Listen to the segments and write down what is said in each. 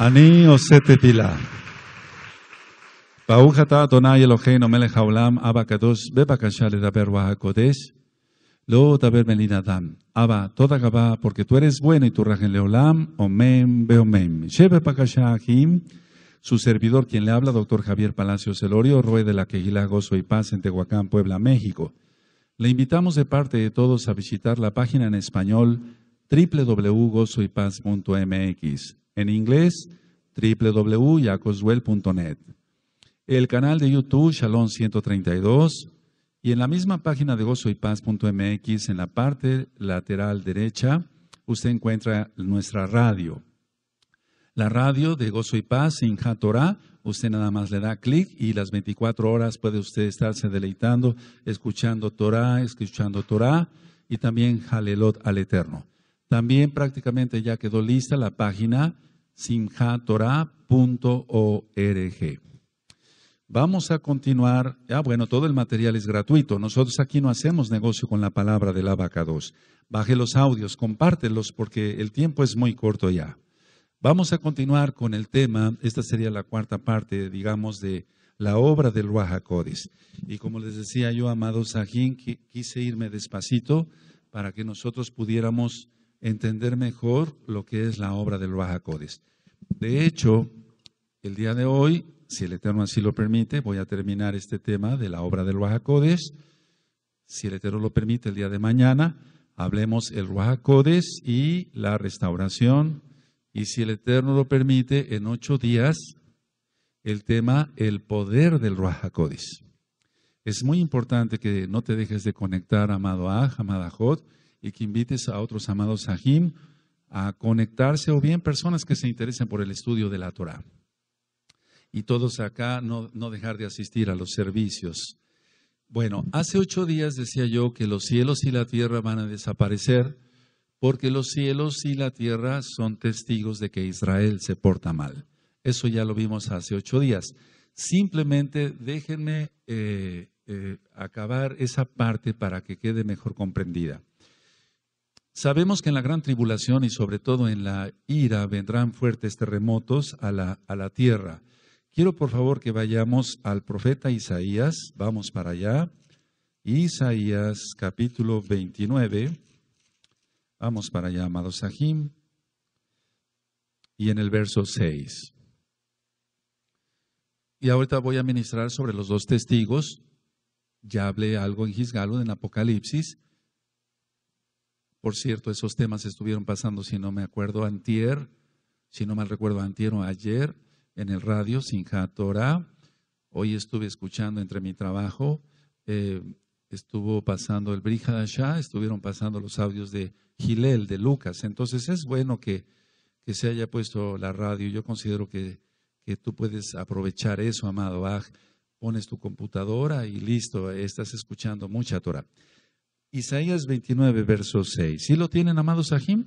אני עושה תפילה. ברוך אתה אדוני אלוהינו מלך העולם, אבא הקדוש, בבקשה dam. Aba הקודש, לא porque מלין eres אבא, y tu פורקטו ארז omem. לעולם, אומם su servidor quien le habla, doctor Javier Palacios Celorio, Rue de la Quejila Gozo y Paz en Tehuacán, Puebla, México. Le invitamos de parte de todos a visitar la página en español www.gozoypaz.mx en inglés, www.yacoswell.net. El canal de YouTube, Shalom 132. Y en la misma página de gozoypaz.mx, en la parte lateral derecha, usted encuentra nuestra radio. La radio de Gozo y Paz, Sinja Torah, usted nada más le da clic y las 24 horas puede usted estarse deleitando, escuchando Torah, escuchando Torah y también Jalelot al Eterno. También prácticamente ya quedó lista la página simjatora.org. Vamos a continuar. Ah, bueno, todo el material es gratuito. Nosotros aquí no hacemos negocio con la palabra de la vaca 2. Baje los audios, compártelos porque el tiempo es muy corto ya. Vamos a continuar con el tema. Esta sería la cuarta parte, digamos, de la obra del Oaxacodis. Y como les decía yo, amado Sajín, quise irme despacito para que nosotros pudiéramos entender mejor lo que es la obra del Baja De hecho, el día de hoy, si el Eterno así lo permite, voy a terminar este tema de la obra del Baja Si el Eterno lo permite, el día de mañana hablemos el Baja y la restauración. Y si el Eterno lo permite, en ocho días, el tema el poder del Baja Es muy importante que no te dejes de conectar, amado Ah, amada y que invites a otros amados Sahim a conectarse o bien personas que se interesen por el estudio de la Torah. Y todos acá no, dejar de asistir a los servicios. Bueno, hace ocho días decía yo que los cielos y la tierra van a desaparecer porque los cielos y la tierra son testigos de que Israel se porta mal. Eso ya lo vimos hace ocho días. Simplemente déjenme eh, eh, acabar esa parte para que quede mejor comprendida. Sabemos que en la gran tribulación y sobre todo en la ira vendrán fuertes terremotos a la, tierra. Quiero por favor que vayamos al profeta Isaías, vamos para allá. Isaías capítulo 29, vamos para allá, amados Sahim, y en el verso 6. Y ahorita voy a ministrar sobre los dos testigos. Ya hablé algo en Gisgalo en Apocalipsis por cierto, esos temas estuvieron pasando, si no me acuerdo, antier, si no mal recuerdo, antier o ayer, en el radio, Sinja Torah. Hoy estuve escuchando entre mi trabajo, eh, estuvo pasando el Brihadashá, estuvieron pasando los audios de Gilel, de Lucas. Entonces es bueno que, se haya puesto la radio. Yo considero que, que tú puedes aprovechar eso, amado Bach. Pones tu computadora y listo, estás escuchando mucha Torah. Isaías 29, verso 6. ¿Sí lo tienen, amados Sahim?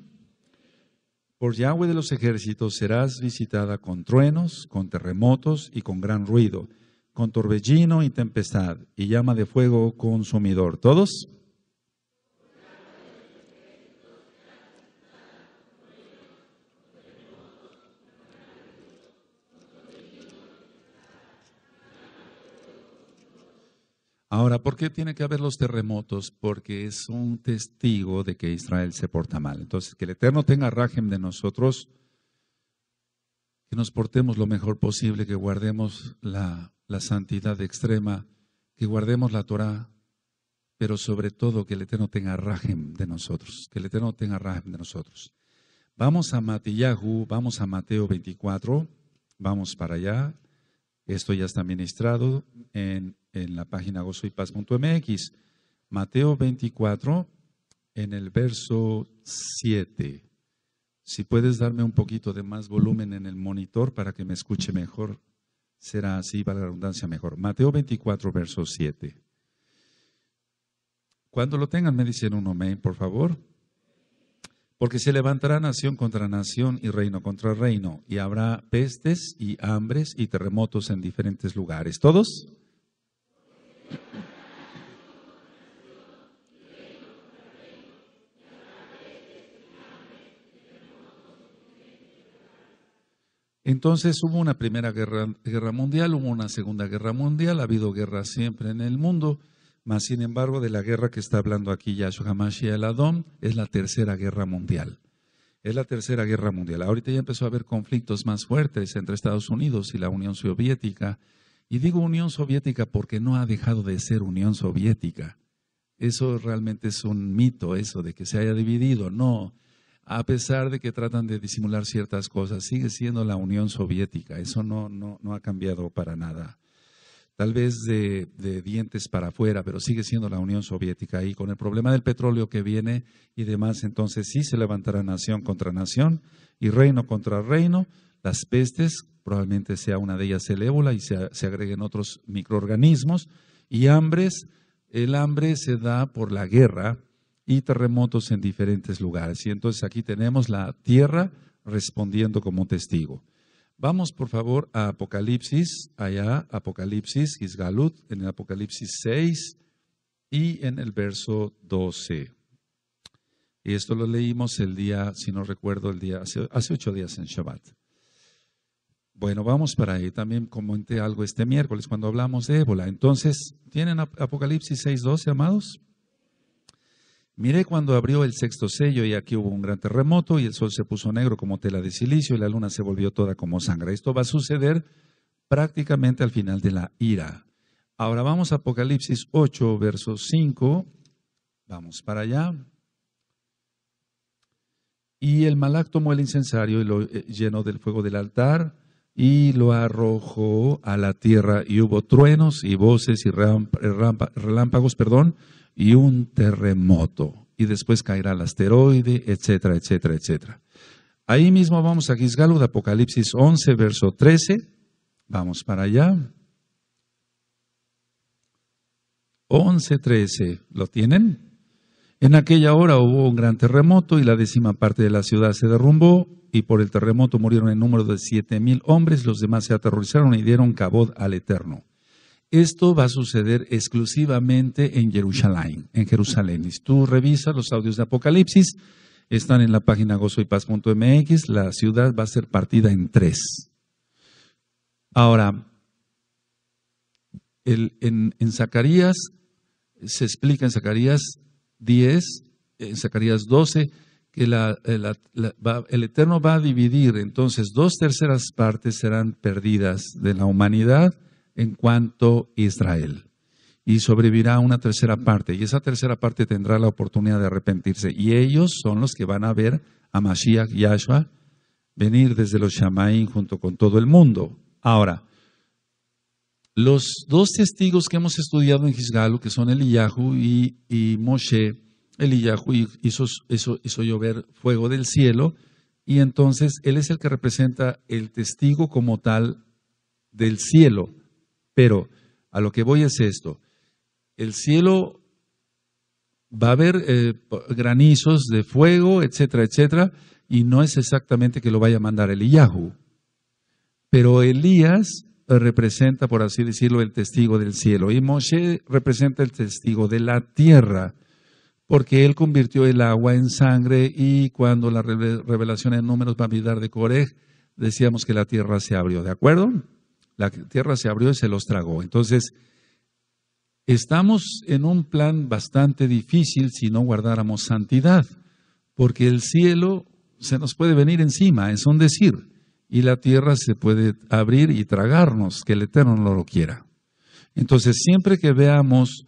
Por Yahweh de los ejércitos serás visitada con truenos, con terremotos y con gran ruido, con torbellino y tempestad, y llama de fuego consumidor. ¿Todos? Ahora, ¿por qué tiene que haber los terremotos? Porque es un testigo de que Israel se porta mal. Entonces, que el Eterno tenga rajem de nosotros, que nos portemos lo mejor posible, que guardemos la, santidad extrema, que guardemos la Torah, pero sobre todo que el Eterno tenga rajem de nosotros, que el Eterno tenga rajem de nosotros. Vamos a Matiyahu, vamos a Mateo 24, vamos para allá. Esto ya está ministrado en en la página gozoypaz.mx. Mateo 24, en el verso 7. Si puedes darme un poquito de más volumen en el monitor para que me escuche mejor, será así, para la redundancia, mejor. Mateo 24, verso 7. Cuando lo tengan, me dicen un amén, por favor. Porque se levantará nación contra nación y reino contra reino, y habrá pestes y hambres y terremotos en diferentes lugares. ¿Todos? Entonces hubo una primera guerra, mundial, hubo una segunda guerra mundial, ha habido guerras siempre en el mundo, mas sin embargo de la guerra que está hablando aquí Yahshua Hamashiach el Adón es la tercera guerra mundial. Es la tercera guerra mundial. Ahorita ya empezó a haber conflictos más fuertes entre Estados Unidos y la Unión Soviética, y digo Unión Soviética porque no ha dejado de ser Unión Soviética. Eso realmente es un mito, eso de que se haya dividido. No, a pesar de que tratan de disimular ciertas cosas, sigue siendo la Unión Soviética. Eso no, ha cambiado para nada. Tal vez de, de, dientes para afuera, pero sigue siendo la Unión Soviética. Y con el problema del petróleo que viene y demás, entonces sí se levantará nación contra nación y reino contra reino. Las pestes probablemente sea una de ellas el ébola y se, agreguen otros microorganismos. Y hambres, el hambre se da por la guerra y terremotos en diferentes lugares. Y entonces aquí tenemos la tierra respondiendo como testigo. Vamos por favor a Apocalipsis, allá Apocalipsis, Gisgalut, en el Apocalipsis 6 y en el verso 12. Y esto lo leímos el día, si no recuerdo, el día hace, hace ocho días en Shabbat. Bueno, vamos para ahí. También comenté algo este miércoles cuando hablamos de ébola. Entonces, ¿tienen Apocalipsis 6.12, amados? Miré cuando abrió el sexto sello y aquí hubo un gran terremoto y el sol se puso negro como tela de silicio y la luna se volvió toda como sangre. Esto va a suceder prácticamente al final de la ira. Ahora vamos a Apocalipsis 8, verso 5. Vamos para allá. Y el malak tomó el incensario y lo eh, llenó del fuego del altar y lo arrojó a la tierra y hubo truenos y voces y relámpagos, perdón, y un terremoto. Y después caerá el asteroide, etcétera, etcétera, etcétera. Ahí mismo vamos a Gisgalud, Apocalipsis 11, verso 13. Vamos para allá. 11, 13. ¿Lo tienen? En aquella hora hubo un gran terremoto y la décima parte de la ciudad se derrumbó y por el terremoto murieron en número de 7.000 hombres, los demás se aterrorizaron y dieron cabod al Eterno. Esto va a suceder exclusivamente en Jerusalén, en Jerusalén. tú revisas los audios de Apocalipsis, están en la página gozoypaz.mx, la ciudad va a ser partida en tres. Ahora, en, en Zacarías, se explica en Zacarías 10, en Zacarías 12, eh, el, Eterno va a dividir, entonces dos terceras partes serán perdidas de la humanidad en cuanto a Israel. Y sobrevivirá una tercera parte, y esa tercera parte tendrá la oportunidad de arrepentirse. Y ellos son los que van a ver a Mashiach Yahshua venir desde los Shamaín junto con todo el mundo. Ahora, los dos testigos que hemos estudiado en Gisgalo, que son Eliyahu y, y Moshe, el hizo, hizo, hizo llover fuego del cielo y entonces él es el que representa el testigo como tal del cielo. Pero a lo que voy es esto, el cielo va a haber eh, granizos de fuego, etcétera, etcétera, y no es exactamente que lo vaya a mandar Iyahu. Pero Elías representa, por así decirlo, el testigo del cielo y Moshe representa el testigo de la tierra porque él convirtió el agua en sangre y cuando la revelación en números va a mirar de Coreg decíamos que la tierra se abrió, ¿de acuerdo? La tierra se abrió y se los tragó. Entonces, estamos en un plan bastante difícil si no guardáramos santidad, porque el cielo se nos puede venir encima, es un decir, y la tierra se puede abrir y tragarnos, que el Eterno no lo quiera. Entonces, siempre que veamos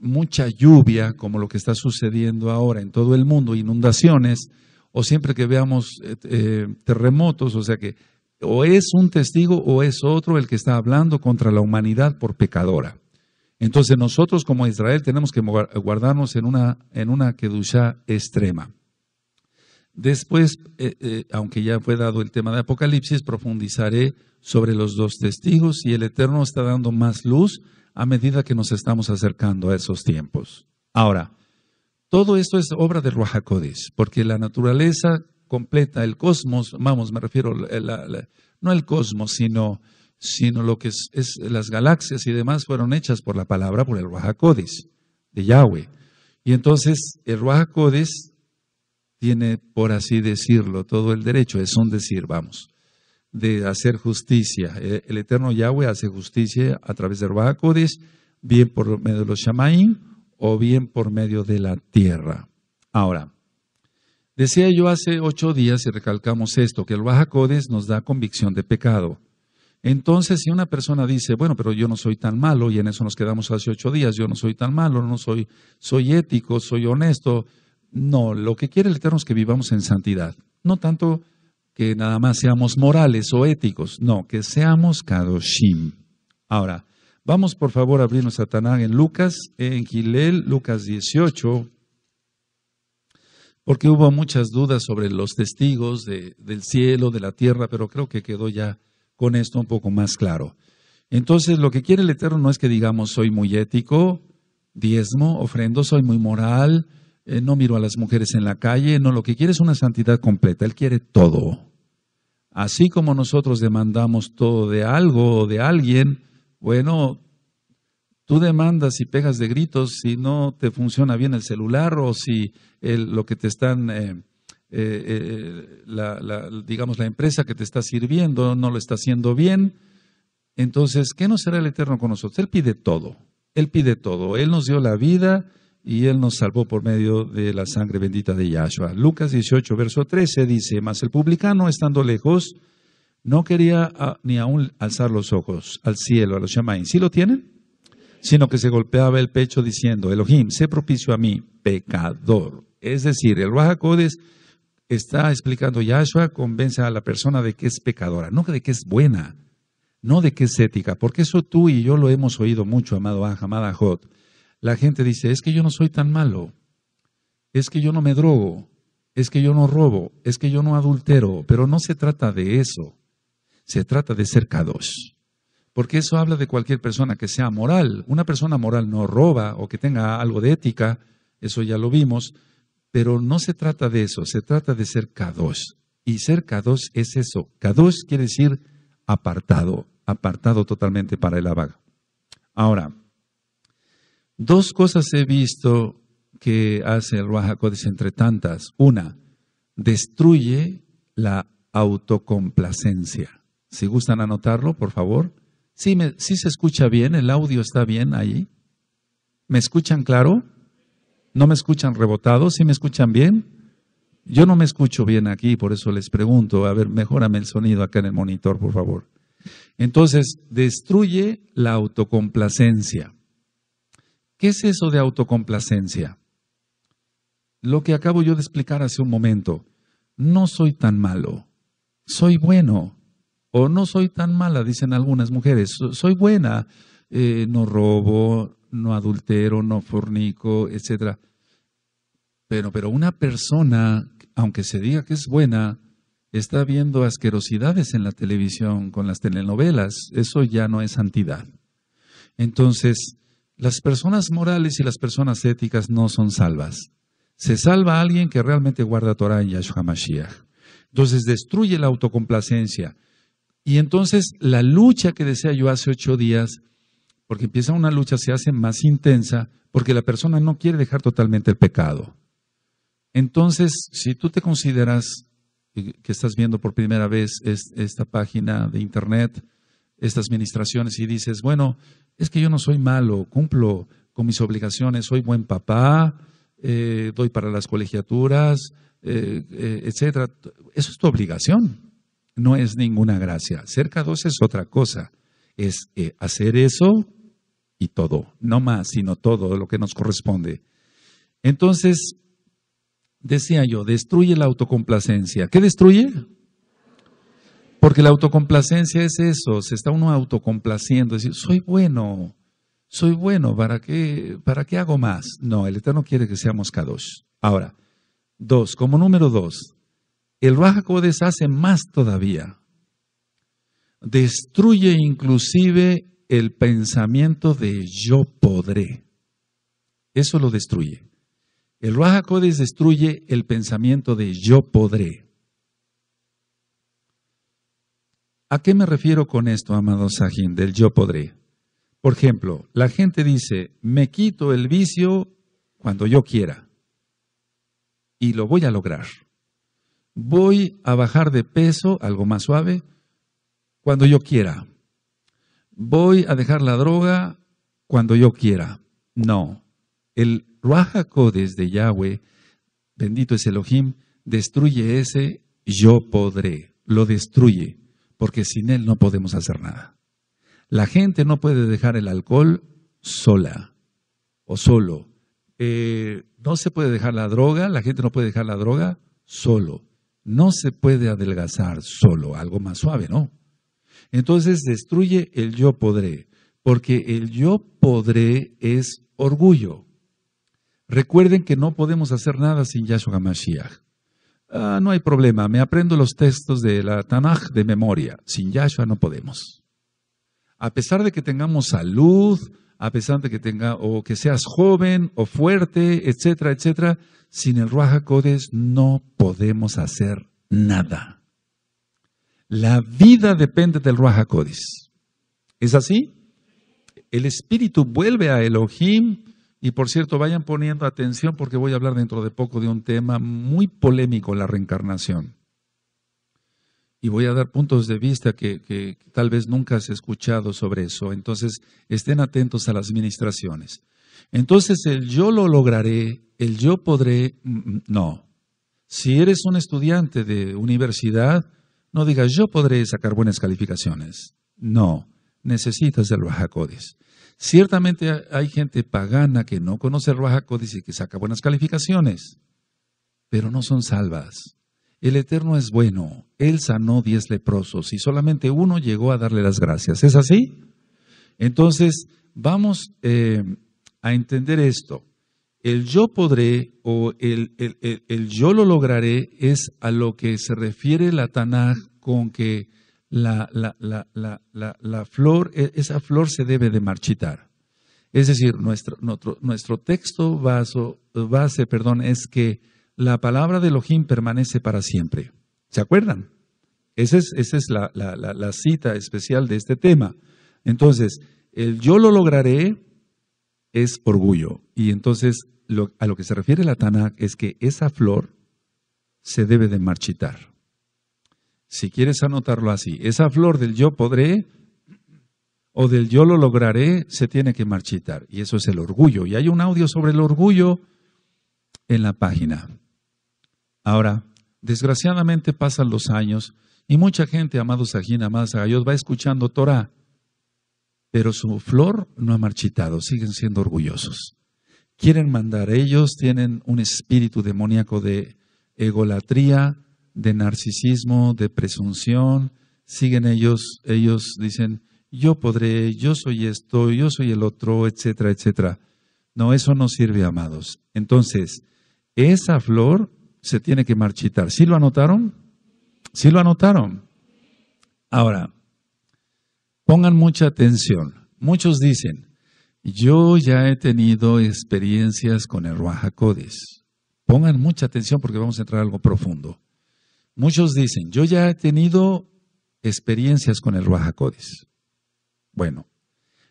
mucha lluvia, como lo que está sucediendo ahora en todo el mundo, inundaciones, o siempre que veamos eh, eh, terremotos, o sea que o es un testigo o es otro el que está hablando contra la humanidad por pecadora. Entonces nosotros como Israel tenemos que guardarnos en una, en una extrema. Después, eh, aunque ya fue dado el tema de Apocalipsis, profundizaré sobre los dos testigos y el Eterno está dando más luz a medida que nos estamos acercando a esos tiempos. Ahora, todo esto es obra de Ruajacodis, porque la naturaleza completa, el cosmos, vamos, me refiero, eh, no el cosmos, sino, lo que es, las galaxias y demás fueron hechas por la palabra, por el Ruajacodis, de Yahweh. Y entonces el Ruajacodis tiene, por así decirlo, todo el derecho, es un decir, vamos, de hacer justicia. Eh, el eterno Yahweh hace justicia a través de bajacodes bien por medio de los Shamaim o bien por medio de la tierra. Ahora, decía yo hace ocho días y recalcamos esto, que el Bajacodes nos da convicción de pecado. Entonces, si una persona dice, bueno, pero yo no soy tan malo, y en eso nos quedamos hace ocho días, yo no soy tan malo, no soy, soy ético, soy honesto. No, lo que quiere el Eterno es que vivamos en santidad. No tanto que nada más seamos morales o éticos, no, que seamos kadoshim. Ahora, vamos por favor a abrirnos a Tanag en Lucas, en Gilel, Lucas 18, porque hubo muchas dudas sobre los testigos del cielo, de la tierra, pero creo que quedó ya con esto un poco más claro. Entonces, lo que quiere el Eterno no es que digamos soy muy ético, diezmo, ofrendo, soy muy moral, eh, no miro a las mujeres en la calle, no, lo que quiere es una santidad completa, Él quiere todo. Así como nosotros demandamos todo de algo o de alguien, bueno, tú demandas y pegas de gritos si no te funciona bien el celular o si lo que te están... Eh, eh, la, digamos, la empresa que te está sirviendo no lo está haciendo bien. Entonces, ¿qué no será el Eterno con nosotros? Él pide todo, Él pide todo. Él nos dio la vida, y Él nos salvó por medio de la sangre bendita de Yahshua. Lucas 18, verso 13 dice, mas el publicano estando lejos, no quería ah, ni aún alzar los ojos al cielo, a los llamain. ¿Sí lo tienen? Sino que se golpeaba el pecho diciendo, Elohim, sé propicio a mí, pecador. Es decir, el Rajacodes está explicando Yahshua, convence a la persona de que es pecadora, no de que es buena, no de que es ética, porque eso tú y yo lo hemos oído mucho, amado Aj, amada la gente dice, es que yo no soy tan malo, es que yo no me drogo, es que yo no robo, es que yo no adultero, pero no se trata de eso, se trata de ser cados, Porque eso habla de cualquier persona que sea moral. Una persona moral no roba o que tenga algo de ética, eso ya lo vimos, pero no se trata de eso, se trata de ser cados, Y ser es eso. Cados quiere decir apartado, apartado totalmente para el abag. Ahora, Dos cosas he visto que hace el Ruach códice entre tantas. Una, destruye la autocomplacencia. Si gustan anotarlo, por favor. Si ¿sí se escucha bien, el audio está bien ahí. ¿Me escuchan claro? ¿No me escuchan rebotado? ¿Sí me escuchan bien? Yo no me escucho bien aquí, por eso les pregunto. A ver, mejórame el sonido acá en el monitor, por favor. Entonces, destruye la autocomplacencia. ¿Qué es eso de autocomplacencia? Lo que acabo yo de explicar hace un momento. No soy tan malo, soy bueno. O no soy tan mala, dicen algunas mujeres. Soy buena, eh, no robo, no adultero, no fornico, etc. Pero, pero una persona, aunque se diga que es buena, está viendo asquerosidades en la televisión con las telenovelas. Eso ya no es santidad. Entonces, las personas morales y las personas éticas no son salvas. Se salva a alguien que realmente guarda Torah y Yahshua Mashiach. Entonces destruye la autocomplacencia. Y entonces la lucha que decía yo hace ocho días, porque empieza una lucha, se hace más intensa, porque la persona no quiere dejar totalmente el pecado. Entonces, si tú te consideras que estás viendo por primera vez esta página de internet, estas ministraciones y dices, bueno, es que yo no soy malo, cumplo con mis obligaciones, soy buen papá, eh, doy para las colegiaturas, eh, eh, etcétera. Eso es tu obligación, no es ninguna gracia. Ser dos es otra cosa, es hacer eso y todo, no más, sino todo lo que nos corresponde. Entonces, decía yo, destruye la autocomplacencia. ¿Qué destruye? Porque la autocomplacencia es eso, se está uno autocomplaciendo, es decir, soy bueno, soy bueno, ¿para qué, ¿para qué hago más? No, el Eterno quiere que seamos kadosh. Ahora, dos, como número dos, el Raja hace más todavía. Destruye inclusive el pensamiento de yo podré. Eso lo destruye. El Raja destruye el pensamiento de yo podré. ¿A qué me refiero con esto, amado Sahim del yo podré? Por ejemplo, la gente dice, me quito el vicio cuando yo quiera y lo voy a lograr. Voy a bajar de peso, algo más suave, cuando yo quiera. Voy a dejar la droga cuando yo quiera. No, el Ruajaco desde Yahweh, bendito es Elohim, destruye ese yo podré, lo destruye porque sin Él no podemos hacer nada. La gente no puede dejar el alcohol sola o solo. Eh, no se puede dejar la droga, la gente no puede dejar la droga solo. No se puede adelgazar solo, algo más suave, ¿no? Entonces destruye el yo podré, porque el yo podré es orgullo. Recuerden que no podemos hacer nada sin Yahshua Mashiach. Ah, no hay problema, me aprendo los textos de la Tanaj de memoria. Sin Yahshua no podemos. A pesar de que tengamos salud, a pesar de que tenga o que seas joven o fuerte, etcétera, etcétera, sin el Ruach HaKodes no podemos hacer nada. La vida depende del Ruach HaKodes. ¿Es así? El espíritu vuelve a Elohim y por cierto, vayan poniendo atención porque voy a hablar dentro de poco de un tema muy polémico, la reencarnación. Y voy a dar puntos de vista que, tal vez nunca has escuchado sobre eso. Entonces, estén atentos a las ministraciones. Entonces, el yo lo lograré, el yo podré, mm, mm, no. Si eres un estudiante de universidad, no digas yo podré sacar buenas calificaciones. No, necesitas el Bajacodes. Ciertamente hay gente pagana que no conoce el Ruajacodes y que saca buenas calificaciones, pero no son salvas. El Eterno es bueno, Él sanó diez leprosos y solamente uno llegó a darle las gracias. ¿Es así? Entonces, vamos eh, a entender esto. El yo podré o el, el, yo lo lograré es a lo que se refiere la Tanaj con que la, la, la, la, flor, e, esa flor se debe de marchitar. Es decir, nuestro, texto base es que la palabra de Elohim permanece para siempre. ¿Se acuerdan? Esa es, la cita especial de este tema. Entonces, el yo lo lograré es orgullo. Y entonces a lo que se refiere la Tanakh es que esa flor se debe de marchitar si quieres anotarlo así, esa flor del yo podré o del yo lo lograré se tiene que marchitar. Y eso es el orgullo. Y hay un audio sobre el orgullo en la página. Ahora, desgraciadamente pasan los años y mucha gente, amados Sajín, amados Agayos, va escuchando Torah, pero su flor no ha marchitado, siguen siendo orgullosos. Quieren mandar ellos, tienen un espíritu demoníaco de egolatría, de narcisismo, de presunción. Siguen ellos, ellos dicen, yo podré, yo soy esto, yo soy el otro, etcétera, etcétera. No, eso no sirve, amados. Entonces, esa flor se tiene que marchitar. ¿Sí lo anotaron? ¿Sí lo anotaron? Ahora, pongan mucha atención. Muchos dicen, yo ya he tenido experiencias con el Codis. Pongan mucha atención porque vamos a entrar a algo profundo. Muchos dicen, yo ya he tenido experiencias con el Ruajacodes. Bueno,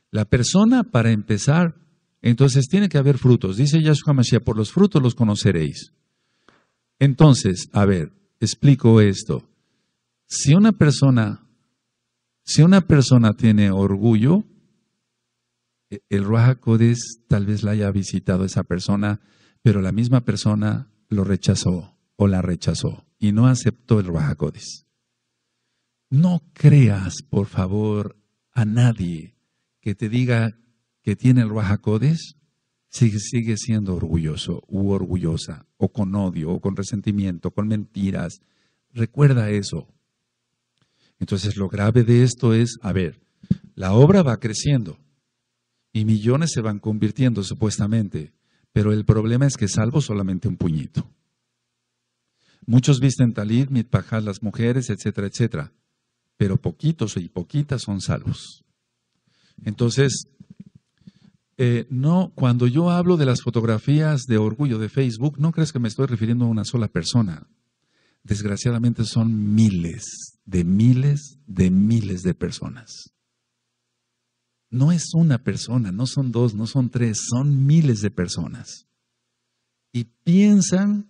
la persona para empezar, entonces tiene que haber frutos. Dice Yahshua Mashiach, por los frutos los conoceréis. Entonces, a ver, explico esto. Si una persona, si una persona tiene orgullo, e-, el Ruajacodes tal vez la haya visitado esa persona, pero la misma persona lo rechazó o la rechazó y no aceptó el Ruajacodes. No creas, por favor, a nadie que te diga que tiene el Ruajacodes, si sigue siendo orgulloso u orgullosa, o con odio, o con resentimiento, con mentiras. Recuerda eso. Entonces lo grave de esto es, a ver, la obra va creciendo y millones se van convirtiendo supuestamente, pero el problema es que salvo solamente un puñito. Muchos visten talit, mitpajá las mujeres, etcétera, etcétera. Pero poquitos y poquitas son salvos. Entonces, eh, no, cuando yo hablo de las fotografías de orgullo de Facebook, no crees que me estoy refiriendo a una sola persona. Desgraciadamente son miles, de miles, de miles de personas. No es una persona, no son dos, no son tres, son miles de personas. Y piensan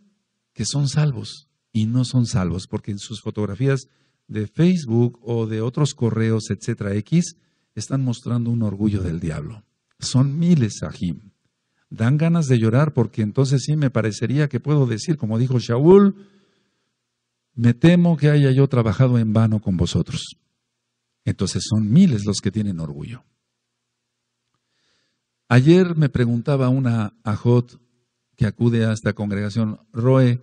que son salvos y no son salvos, porque en sus fotografías de Facebook o de otros correos, etcétera, X, están mostrando un orgullo del diablo. Son miles, Ajim. Dan ganas de llorar porque entonces sí me parecería que puedo decir, como dijo Shaul, me temo que haya yo trabajado en vano con vosotros. Entonces son miles los que tienen orgullo. Ayer me preguntaba una ajot que acude a esta congregación, Roe,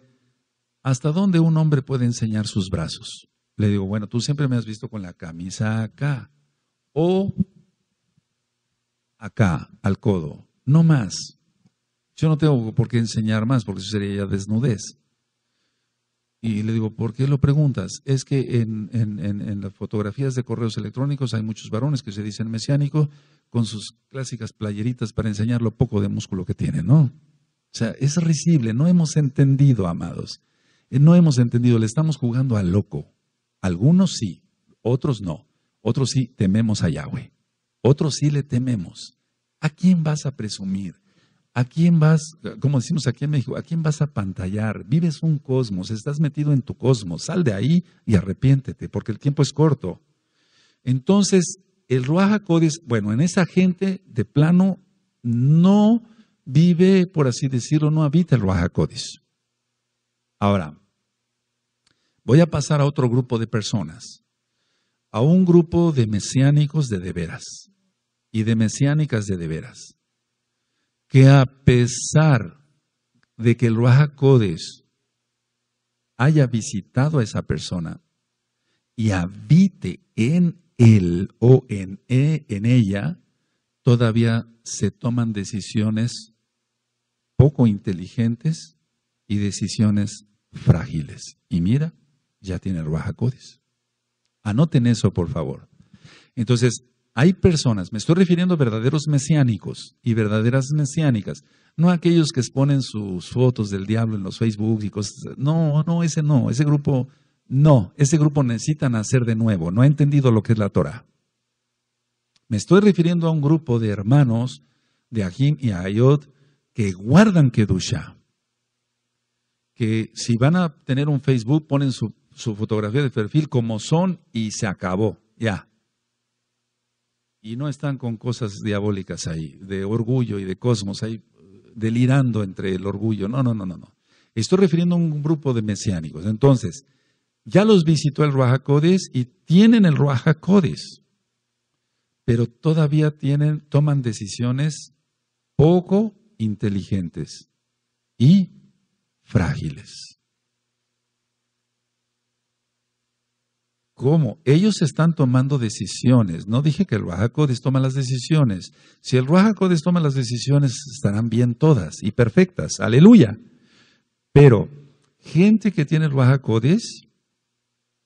¿hasta dónde un hombre puede enseñar sus brazos? Le digo, bueno, tú siempre me has visto con la camisa acá o acá, al codo, no más. Yo no tengo por qué enseñar más, porque eso sería ya desnudez. Y le digo, ¿por qué lo preguntas? Es que en, las fotografías de correos electrónicos hay muchos varones que se dicen mesiánicos con sus clásicas playeritas para enseñar lo poco de músculo que tienen, ¿no? O sea, es risible, no hemos entendido, amados. Eh, no hemos entendido, le estamos jugando al loco. Algunos sí, otros no. Otros sí tememos a Yahweh. Otros sí le tememos. ¿A quién vas a presumir? ¿A quién vas, como decimos aquí en México, a quién vas a pantallar? Vives un cosmos, estás metido en tu cosmos, sal de ahí y arrepiéntete, porque el tiempo es corto. Entonces, el Ruaja Codis, bueno, en esa gente de plano no vive, por así decirlo, no habita el Codis. Ahora, voy a pasar a otro grupo de personas, a un grupo de mesiánicos de de veras y de mesiánicas de de que a pesar de que el Codis haya visitado a esa persona y habite en él o en e, ella, todavía se toman decisiones poco inteligentes y decisiones frágiles. Y mira, ya tiene el Anoten eso, por favor. Entonces, hay personas, me estoy refiriendo a verdaderos mesiánicos y verdaderas mesiánicas, no aquellos que exponen sus fotos del diablo en los Facebook y cosas. No, no, ese no, ese grupo no, ese grupo necesita nacer de nuevo, no ha entendido lo que es la Torah. Me estoy refiriendo a un grupo de hermanos de Ajim y Ayod que guardan Kedusha. Que si van a tener un Facebook, ponen su, fotografía de perfil como son y se acabó, ya. Y no están con cosas diabólicas ahí, de orgullo y de cosmos, ahí delirando entre el orgullo. No, no, no, no, no. Estoy refiriendo a un grupo de mesiánicos. Entonces, ya los visitó el Ruajacodes y tienen el Ruajacodes, pero todavía tienen, toman decisiones poco inteligentes y frágiles. ¿Cómo? Ellos están tomando decisiones. No dije que el Ruajacodes toma las decisiones. Si el Ruajacodes toma las decisiones, estarán bien todas y perfectas. Aleluya. Pero gente que tiene el Ruajacodes,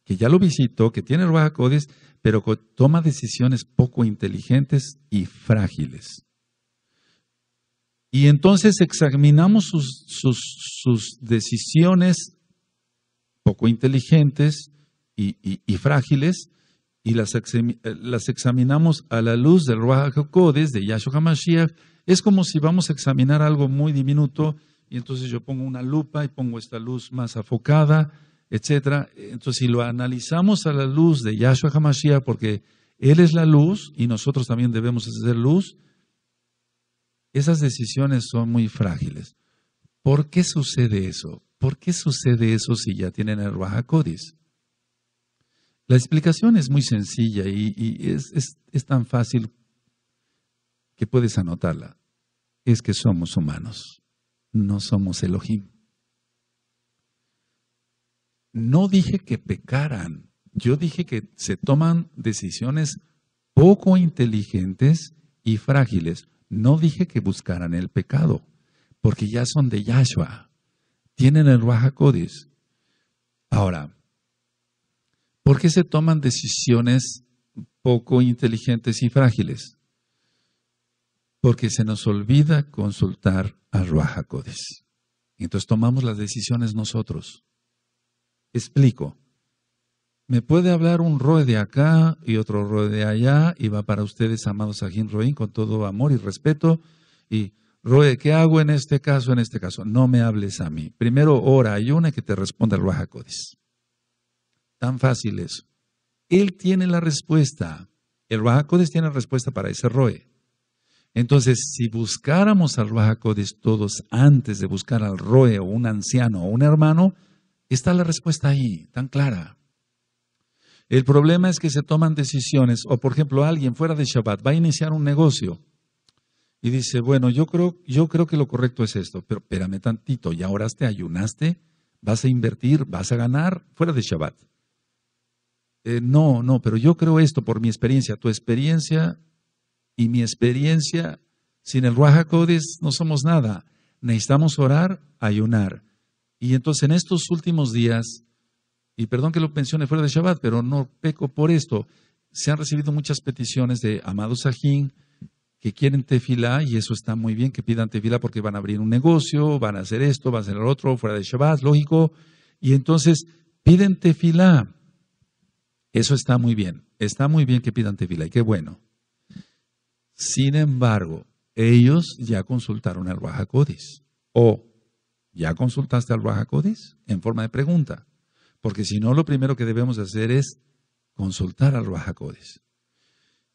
que ya lo visitó, que tiene el Ruajacodes, pero toma decisiones poco inteligentes y frágiles. Y entonces examinamos sus, decisiones poco inteligentes y, frágiles y las, eh, las, examinamos a la luz del Ruach HaKodes, de Yahshua HaMashiach. Es como si vamos a examinar algo muy diminuto y entonces yo pongo una lupa y pongo esta luz más afocada, etc. Entonces si lo analizamos a la luz de Yahshua HaMashiach porque Él es la luz y nosotros también debemos hacer luz, esas decisiones son muy frágiles. ¿Por qué sucede eso? ¿Por qué sucede eso si ya tienen el Raja Codis? La explicación es muy sencilla y, es, es tan fácil que puedes anotarla. Es que somos humanos, no somos Elohim. No dije que pecaran, yo dije que se toman decisiones poco inteligentes y frágiles. No dije que buscaran el pecado, porque ya son de Yahshua. Tienen el Ruach Ahora, ¿por qué se toman decisiones poco inteligentes y frágiles? Porque se nos olvida consultar al Ruach Entonces tomamos las decisiones nosotros. Explico. Me puede hablar un roe de acá y otro roe de allá, y va para ustedes, amados Sajin roe con todo amor y respeto. Y roe, ¿qué hago en este caso? En este caso, no me hables a mí. Primero ora, una que te responda el Bajacodes. Tan fácil eso. Él tiene la respuesta. El Bajacodes tiene la respuesta para ese roe. Entonces, si buscáramos al Bajacodes todos antes de buscar al roe o un anciano o un hermano, está la respuesta ahí, tan clara. El problema es que se toman decisiones, o por ejemplo, alguien fuera de Shabbat va a iniciar un negocio y dice, bueno, yo creo, yo creo que lo correcto es esto, pero espérame tantito, ya oraste, ayunaste, vas a invertir, vas a ganar fuera de Shabbat. Eh, no, no, pero yo creo esto por mi experiencia, tu experiencia y mi experiencia, sin el Ruach no somos nada. Necesitamos orar, ayunar. Y entonces en estos últimos días y perdón que lo mencione fuera de Shabbat, pero no peco por esto. Se han recibido muchas peticiones de amados Sajín que quieren tefilá y eso está muy bien que pidan tefila porque van a abrir un negocio, van a hacer esto, van a hacer lo otro, fuera de Shabbat, lógico. Y entonces piden tefila, Eso está muy bien. Está muy bien que pidan tefila y qué bueno. Sin embargo, ellos ya consultaron al Baja O, ¿ya consultaste al Baja En forma de pregunta. Porque si no, lo primero que debemos hacer es consultar al Ruajacodis.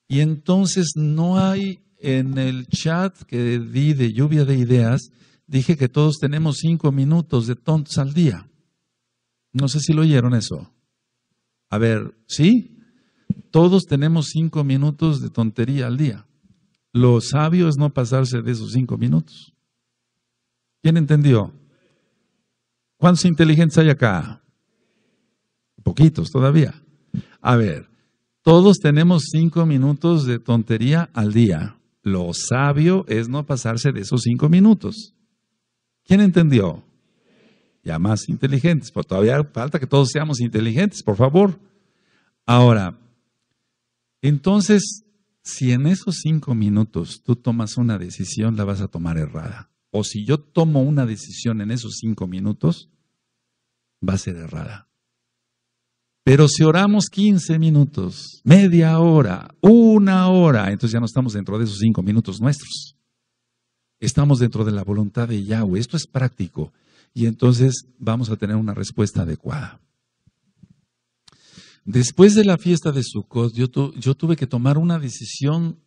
Y entonces no hay en el chat que di de lluvia de ideas, dije que todos tenemos cinco minutos de tontos al día. No sé si lo oyeron eso. A ver, ¿sí? Todos tenemos cinco minutos de tontería al día. Lo sabio es no pasarse de esos cinco minutos. ¿Quién entendió? ¿Cuántos inteligentes hay acá? poquitos todavía. A ver, todos tenemos cinco minutos de tontería al día. Lo sabio es no pasarse de esos cinco minutos. ¿Quién entendió? Ya más inteligentes, pero todavía falta que todos seamos inteligentes, por favor. Ahora, entonces, si en esos cinco minutos tú tomas una decisión, la vas a tomar errada. O si yo tomo una decisión en esos cinco minutos, va a ser errada. Pero si oramos 15 minutos, media hora, una hora, entonces ya no estamos dentro de esos cinco minutos nuestros. Estamos dentro de la voluntad de Yahweh. Esto es práctico. Y entonces vamos a tener una respuesta adecuada. Después de la fiesta de Sukkot, yo, tuve que tomar una decisión,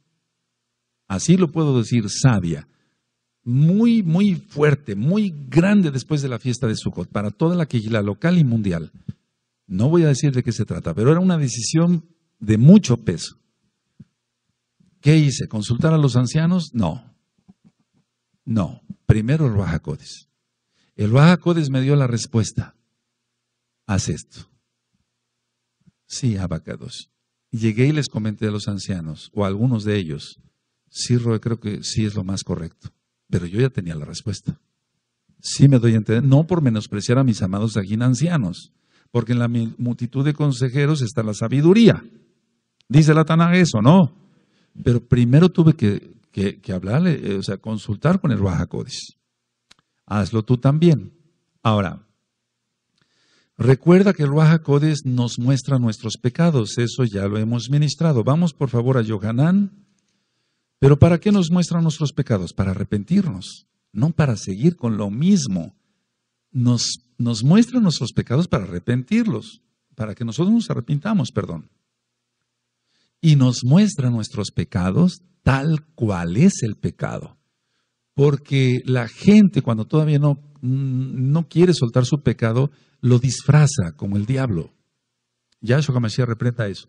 así lo puedo decir, sabia, muy, muy fuerte, muy grande después de la fiesta de Sukkot, para toda la quejila local y mundial. No voy a decir de qué se trata, pero era una decisión de mucho peso. ¿Qué hice? ¿Consultar a los ancianos? No. No. Primero el Bajacodes. El Bajacodes me dio la respuesta. Haz esto. Sí, abacados. Llegué y les comenté a los ancianos, o a algunos de ellos. Sí, creo que sí es lo más correcto. Pero yo ya tenía la respuesta. Sí me doy a entender. No por menospreciar a mis amados aquí ancianos, porque en la multitud de consejeros está la sabiduría. Dice la Tanaj eso, ¿no? Pero primero tuve que, hablarle, eh, o sea, consultar con el Bajacodes. Hazlo tú también. Ahora, recuerda que el Bajacodes nos muestra nuestros pecados, eso ya lo hemos ministrado. Vamos por favor a Yohanan. Pero ¿para qué nos muestra nuestros pecados? Para arrepentirnos, no para seguir con lo mismo. Nos nos muestra nuestros pecados para arrepentirlos, para que nosotros nos arrepintamos, perdón. Y nos muestra nuestros pecados tal cual es el pecado. Porque la gente cuando todavía no, mm, no quiere soltar su pecado, lo disfraza como el diablo. Yahshua Mashiach reprenda eso.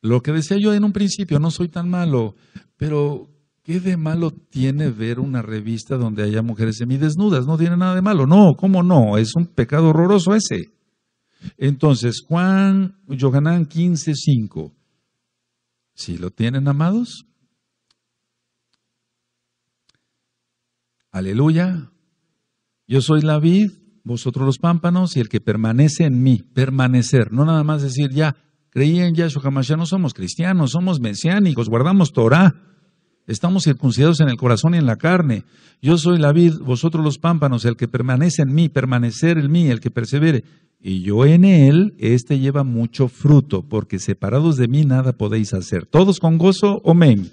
Lo que decía yo en un principio, no soy tan malo, pero ¿Qué de malo tiene ver una revista donde haya mujeres semidesnudas? No tiene nada de malo. No, ¿cómo no? Es un pecado horroroso ese. Entonces, Juan, Yohanan 15, 5. ¿Sí lo tienen, amados? Aleluya. Yo soy la vid, vosotros los pámpanos, y el que permanece en mí, permanecer. No nada más decir, ya, creí en Yahshua Ya no somos cristianos, somos mesiánicos, guardamos Torah Estamos circuncidados en el corazón y en la carne. Yo soy la vid, vosotros los pámpanos, el que permanece en mí, permanecer en mí, el que persevere. Y yo en él, este lleva mucho fruto, porque separados de mí nada podéis hacer. Todos con gozo, amén.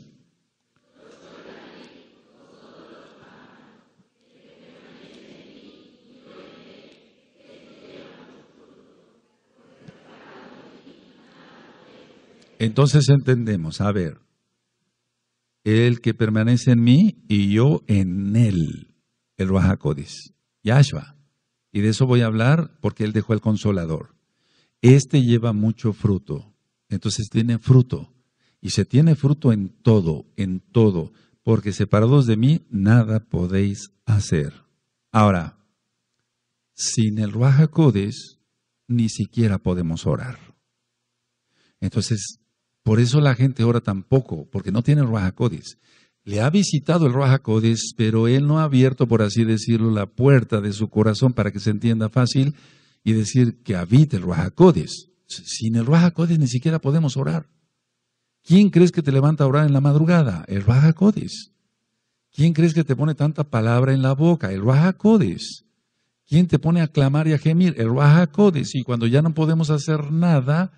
Entonces entendemos, a ver, el que permanece en mí y yo en él, el Rahakodis, Yahshua. Y de eso voy a hablar porque él dejó el consolador. Este lleva mucho fruto, entonces tiene fruto. Y se tiene fruto en todo, en todo, porque separados de mí nada podéis hacer. Ahora, sin el Rahakodis ni siquiera podemos orar. Entonces, por eso la gente ora tampoco, porque no tiene el codis le ha visitado el Roja pero él no ha abierto, por así decirlo, la puerta de su corazón para que se entienda fácil y decir que habite el Roja Sin el Roja ni siquiera podemos orar. ¿Quién crees que te levanta a orar en la madrugada? El Roja ¿Quién crees que te pone tanta palabra en la boca? El Roja ¿Quién te pone a clamar y a gemir? El Roja Y cuando ya no podemos hacer nada,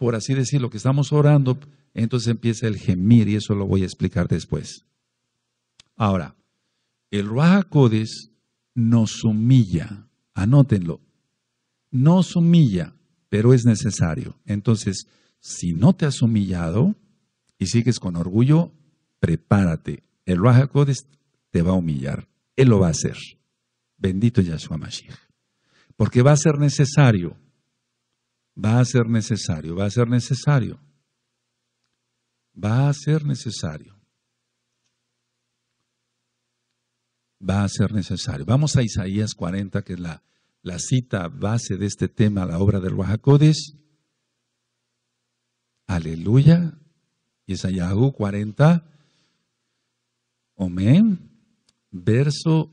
por así decir, lo que estamos orando, entonces empieza el gemir y eso lo voy a explicar después. Ahora, el Ruajacodes nos humilla, anótenlo, nos humilla, pero es necesario. Entonces, si no te has humillado y sigues con orgullo, prepárate. El Ruajacodes te va a humillar. Él lo va a hacer. Bendito Yahshua Mashiach. Porque va a ser necesario va a ser necesario, va a ser necesario, va a ser necesario, va a ser necesario. Vamos a Isaías 40, que es la, la cita base de este tema, la obra del Wahakodis. Aleluya. Isaías 40, amén, verso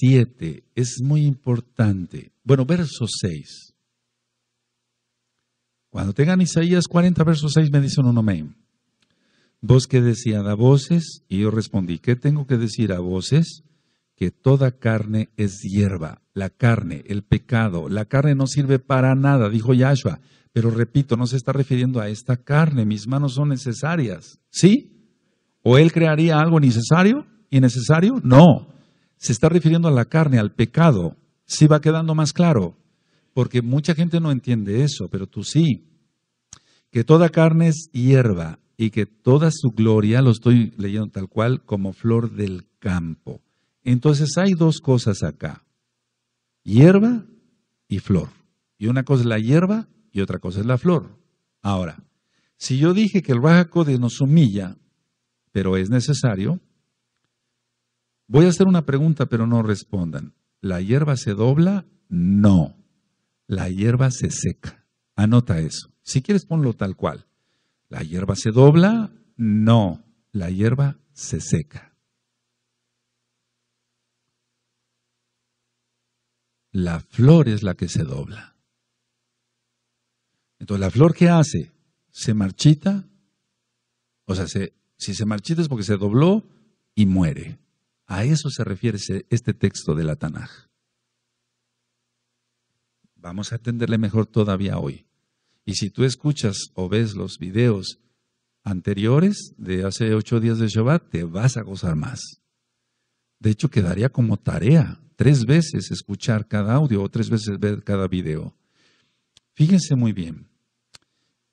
7, es muy importante. Bueno, verso 6. Cuando tengan Isaías 40, verso 6, me dice un amén. Vos que decían a voces, y yo respondí, ¿qué tengo que decir a voces? Que toda carne es hierba, la carne, el pecado, la carne no sirve para nada, dijo Yahshua. Pero repito, no se está refiriendo a esta carne, mis manos son necesarias, ¿sí? ¿O él crearía algo necesario? y necesario? No, se está refiriendo a la carne, al pecado. ¿Sí va quedando más claro? porque mucha gente no entiende eso, pero tú sí. Que toda carne es hierba y que toda su gloria, lo estoy leyendo tal cual, como flor del campo. Entonces hay dos cosas acá, hierba y flor. Y una cosa es la hierba y otra cosa es la flor. Ahora, si yo dije que el Bajaco de nos humilla, pero es necesario, voy a hacer una pregunta, pero no respondan. ¿La hierba se dobla? No la hierba se seca. Anota eso. Si quieres, ponlo tal cual. ¿La hierba se dobla? No, la hierba se seca. La flor es la que se dobla. Entonces, ¿la flor qué hace? ¿Se marchita? O sea, si se marchita es porque se dobló y muere. A eso se refiere este texto de la Tanaj vamos a entenderle mejor todavía hoy. Y si tú escuchas o ves los videos anteriores de hace ocho días de Shabbat, te vas a gozar más. De hecho, quedaría como tarea tres veces escuchar cada audio o tres veces ver cada video. Fíjense muy bien.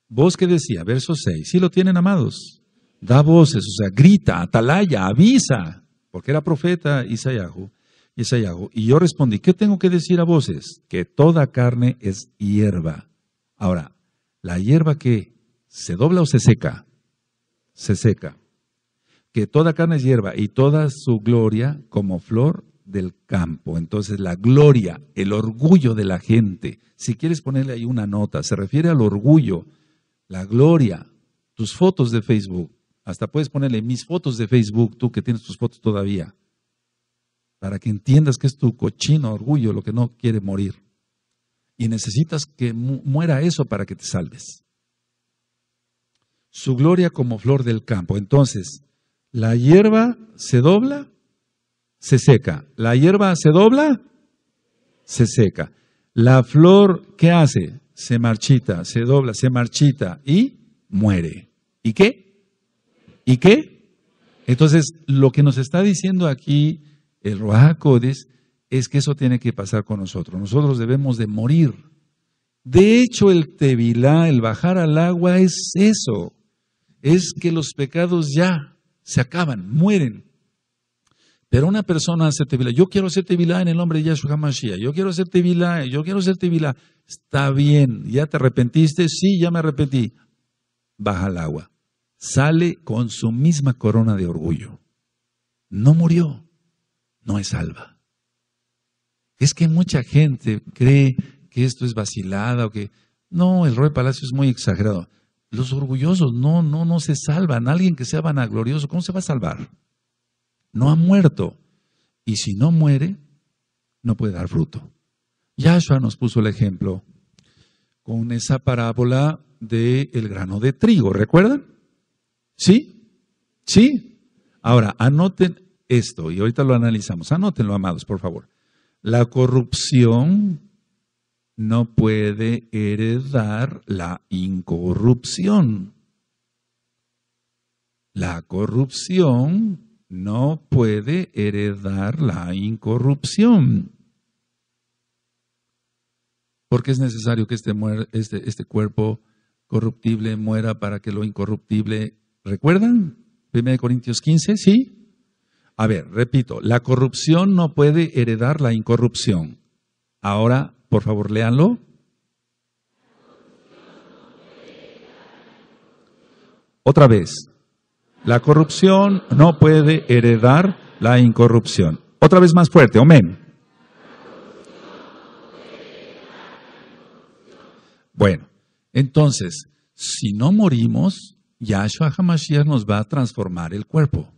Vos que decía, verso 6, si lo tienen amados, da voces, o sea, grita, atalaya, avisa, porque era profeta Isayahu y Y yo respondí, ¿qué tengo que decir a voces? Que toda carne es hierba. Ahora, ¿la hierba que se dobla o se seca? Se seca. Que toda carne es hierba y toda su gloria como flor del campo. Entonces, la gloria, el orgullo de la gente, si quieres ponerle ahí una nota, se refiere al orgullo, la gloria, tus fotos de Facebook. Hasta puedes ponerle mis fotos de Facebook, tú que tienes tus fotos todavía para que entiendas que es tu cochino orgullo lo que no quiere morir. Y necesitas que muera eso para que te salves. Su gloria como flor del campo. Entonces, la hierba se dobla, se seca. La hierba se dobla, se seca. La flor, ¿qué hace? Se marchita, se dobla, se marchita y muere. ¿Y qué? ¿Y qué? Entonces, lo que nos está diciendo aquí el Roajacodes, es que eso tiene que pasar con nosotros. Nosotros debemos de morir. De hecho, el tevilá, el bajar al agua, es eso. Es que los pecados ya se acaban, mueren. Pero una persona hace tevilá. Yo quiero hacer tevilá en el nombre de Yahshua Mashiach. Yo quiero hacer tevilá, yo quiero hacer tevilá. Está bien, ¿ya te arrepentiste? Sí, ya me arrepentí. Baja al agua. Sale con su misma corona de orgullo. No murió no es salva. Es que mucha gente cree que esto es vacilada o que... No, el rey Palacio es muy exagerado. Los orgullosos no, no, no se salvan. Alguien que sea vanaglorioso, ¿cómo se va a salvar? No ha muerto. Y si no muere, no puede dar fruto. Yahshua nos puso el ejemplo con esa parábola del el grano de trigo, ¿recuerdan? ¿Sí? ¿Sí? Ahora, anoten, esto, y ahorita lo analizamos. Anótenlo, amados, por favor. La corrupción no puede heredar la incorrupción. La corrupción no puede heredar la incorrupción. Porque es necesario que este, este, este cuerpo corruptible muera para que lo incorruptible. ¿Recuerdan? 1 Corintios 15, sí. A ver, repito, la corrupción no puede heredar la incorrupción. Ahora, por favor, léanlo. Otra vez, la corrupción no puede heredar la incorrupción. Otra vez más fuerte, amén. Bueno, entonces, si no morimos, Yahshua Hamashiach nos va a transformar el cuerpo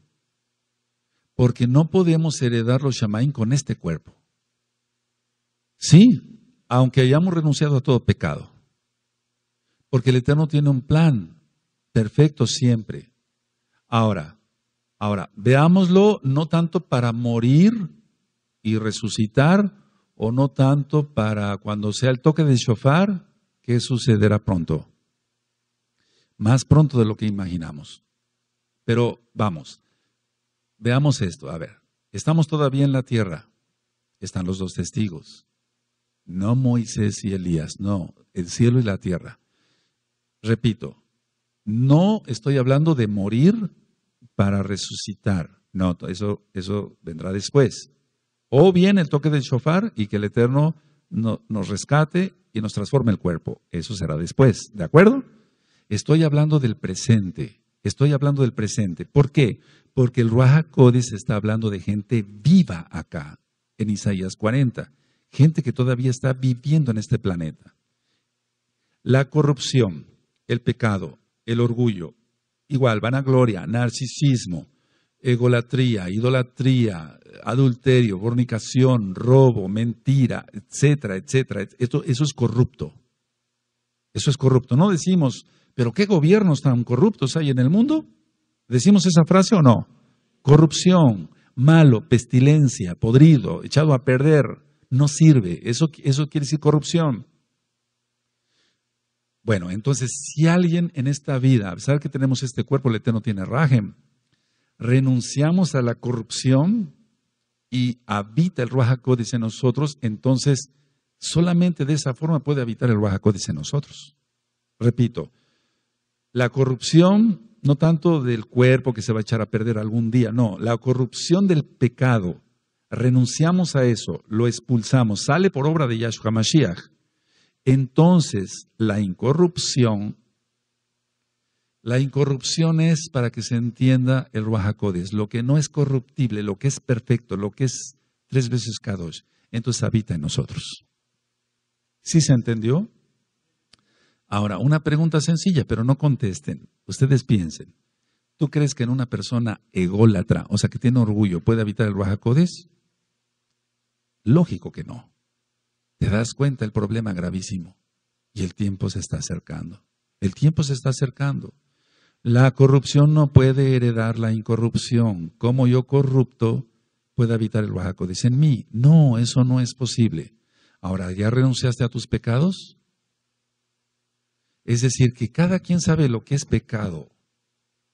porque no podemos heredar los Shamaín con este cuerpo. Sí, aunque hayamos renunciado a todo pecado, porque el Eterno tiene un plan perfecto siempre. Ahora, ahora, veámoslo no tanto para morir y resucitar, o no tanto para cuando sea el toque de shofar, que sucederá pronto. Más pronto de lo que imaginamos. Pero vamos, Veamos esto, a ver, estamos todavía en la tierra, están los dos testigos, no Moisés y Elías, no, el cielo y la tierra. Repito, no estoy hablando de morir para resucitar, no, eso, vendrá después. O bien el toque del shofar y que el Eterno nos rescate y nos transforme el cuerpo, eso será después, ¿de acuerdo? Estoy hablando del presente, estoy hablando del presente. ¿Por qué? porque el Ruaja Codes está hablando de gente viva acá, en Isaías 40, gente que todavía está viviendo en este planeta. La corrupción, el pecado, el orgullo, igual, vanagloria, narcisismo, egolatría, idolatría, adulterio, fornicación, robo, mentira, etcétera, etcétera. eso es corrupto. Eso es corrupto. No decimos, pero ¿qué gobiernos tan corruptos hay en el mundo? ¿Decimos esa frase o no? Corrupción, malo, pestilencia, podrido, echado a perder, no sirve. Eso, quiere decir corrupción. Bueno, entonces, si alguien en esta vida, a pesar que tenemos este cuerpo, el Eterno tiene rajem, renunciamos a la corrupción y habita el Códice en nosotros, entonces solamente de esa forma puede habitar el Códice en nosotros. Repito, la corrupción no tanto del cuerpo que se va a echar a perder algún día, no, la corrupción del pecado. Renunciamos a eso, lo expulsamos, sale por obra de Yahshua Mashiach. Entonces, la incorrupción, la incorrupción es, para que se entienda, el Ruajacodes, lo que no es corruptible, lo que es perfecto, lo que es tres veces Kadosh, entonces habita en nosotros. ¿Sí se entendió? Ahora, una pregunta sencilla, pero no contesten. Ustedes piensen. ¿Tú crees que en una persona ególatra, o sea, que tiene orgullo, puede habitar el Bajacodes? Lógico que no. Te das cuenta el problema gravísimo. Y el tiempo se está acercando. El tiempo se está acercando. La corrupción no puede heredar la incorrupción. Como yo corrupto, puede habitar el Bajacodes en mí. No, eso no es posible. Ahora, ¿ya renunciaste a tus pecados? Es decir, que cada quien sabe lo que es pecado.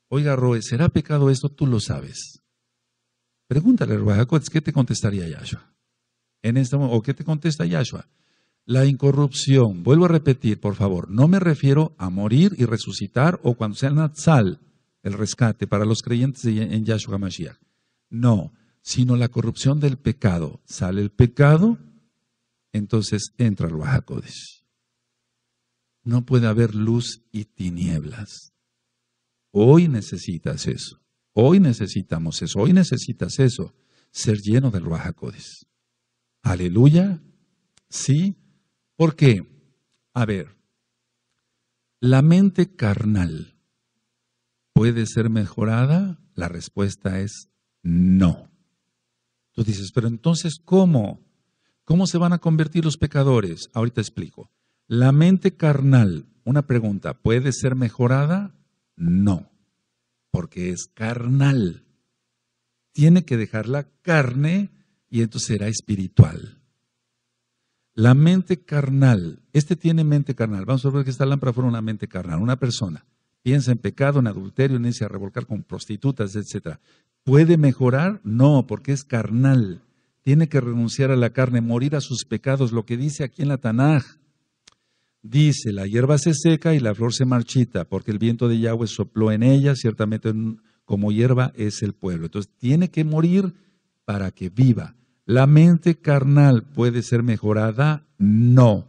Oiga, Roe, ¿será pecado esto? Tú lo sabes. Pregúntale, Roe, ¿qué te contestaría Yahshua? En este ¿O qué te contesta Yahshua? La incorrupción, vuelvo a repetir, por favor, no me refiero a morir y resucitar o cuando sea el el rescate para los creyentes en Yahshua Mashiach. No, sino la corrupción del pecado. Sale el pecado, entonces entra el Wahakodesh no puede haber luz y tinieblas. Hoy necesitas eso. Hoy necesitamos eso. Hoy necesitas eso. Ser lleno del Ruajacodes. Aleluya. Sí. ¿Por qué? A ver. La mente carnal puede ser mejorada. La respuesta es no. Tú dices, pero entonces, ¿cómo? ¿Cómo se van a convertir los pecadores? Ahorita explico. ¿La mente carnal, una pregunta, puede ser mejorada? No, porque es carnal. Tiene que dejar la carne y entonces será espiritual. La mente carnal, este tiene mente carnal. Vamos a ver que esta lámpara fuera una mente carnal, una persona. Piensa en pecado, en adulterio, inicia a revolcar con prostitutas, etc. ¿Puede mejorar? No, porque es carnal. Tiene que renunciar a la carne, morir a sus pecados, lo que dice aquí en la Tanaj dice, la hierba se seca y la flor se marchita, porque el viento de Yahweh sopló en ella, ciertamente como hierba es el pueblo. Entonces tiene que morir para que viva. ¿La mente carnal puede ser mejorada? No.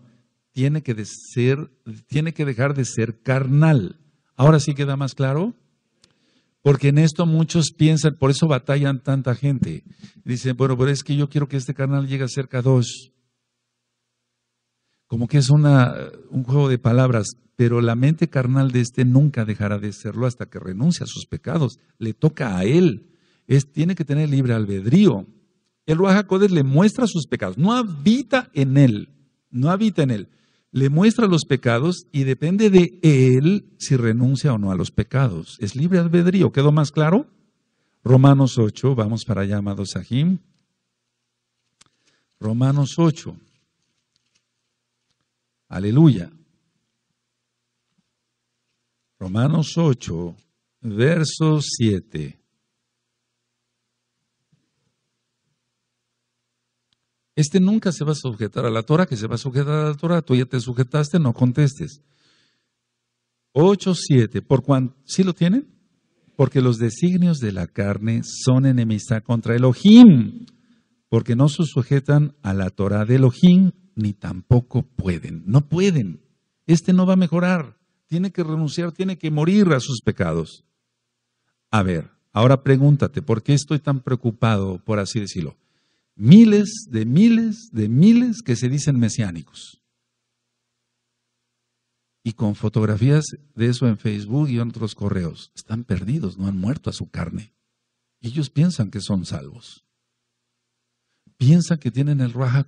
Tiene que, dejar de ser carnal. Ahora sí queda más claro. Porque en esto muchos piensan, por eso batallan tanta gente. Dicen, bueno, pero es que yo quiero que este carnal llegue a cerca dos dos como que es un juego de palabras, pero la mente carnal de este nunca dejará de serlo hasta que renuncie a sus pecados. Le toca a él. Es, tiene que tener libre albedrío. El Ruajacodes le muestra sus pecados. No habita en él. No habita en él. Le muestra los pecados y depende de él si renuncia o no a los pecados. Es libre albedrío. ¿Quedó más claro? Romanos 8. Vamos para allá, amados Sahim. Romanos 8. Aleluya. Romanos 8, verso 7. Este nunca se va a sujetar a la Torah, que se va a sujetar a la Torah. Tú ya te sujetaste, no contestes. 8, 7. ¿Por cuan, ¿Sí lo tienen? Porque los designios de la carne son enemistad contra Elohim porque no se sujetan a la Torah de Elohim, ni tampoco pueden. No pueden. Este no va a mejorar. Tiene que renunciar, tiene que morir a sus pecados. A ver, ahora pregúntate, ¿por qué estoy tan preocupado, por así decirlo? Miles de miles de miles que se dicen mesiánicos y con fotografías de eso en Facebook y en otros correos. Están perdidos, no han muerto a su carne. Ellos piensan que son salvos piensan que tienen el Raja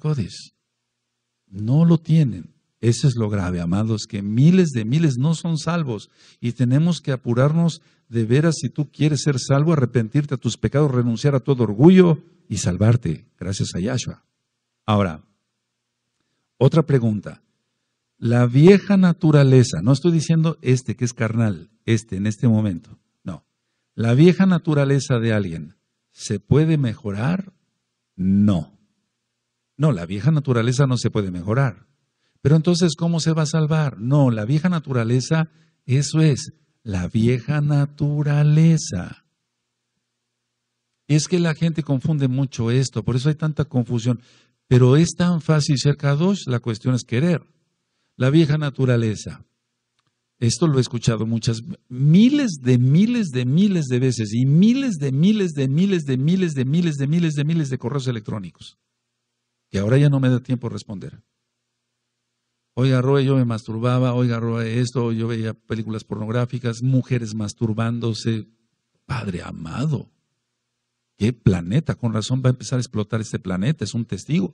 No lo tienen. ese es lo grave, amados, que miles de miles no son salvos y tenemos que apurarnos de veras si tú quieres ser salvo, arrepentirte a tus pecados, renunciar a todo orgullo y salvarte, gracias a Yahshua. Ahora, otra pregunta. La vieja naturaleza, no estoy diciendo este que es carnal, este en este momento, no. La vieja naturaleza de alguien, ¿se puede mejorar no. No, la vieja naturaleza no se puede mejorar. Pero entonces, ¿cómo se va a salvar? No, la vieja naturaleza, eso es, la vieja naturaleza. Es que la gente confunde mucho esto, por eso hay tanta confusión. Pero es tan fácil ser Kadosh, la cuestión es querer. La vieja naturaleza, esto lo he escuchado muchas, miles de miles de miles de veces y miles de miles de miles de miles de miles de miles de miles de correos electrónicos, Y ahora ya no me da tiempo responder. Oiga, Roe, yo me masturbaba, oiga, Roe, esto, yo veía películas pornográficas, mujeres masturbándose. Padre amado, qué planeta, con razón va a empezar a explotar este planeta, es un testigo.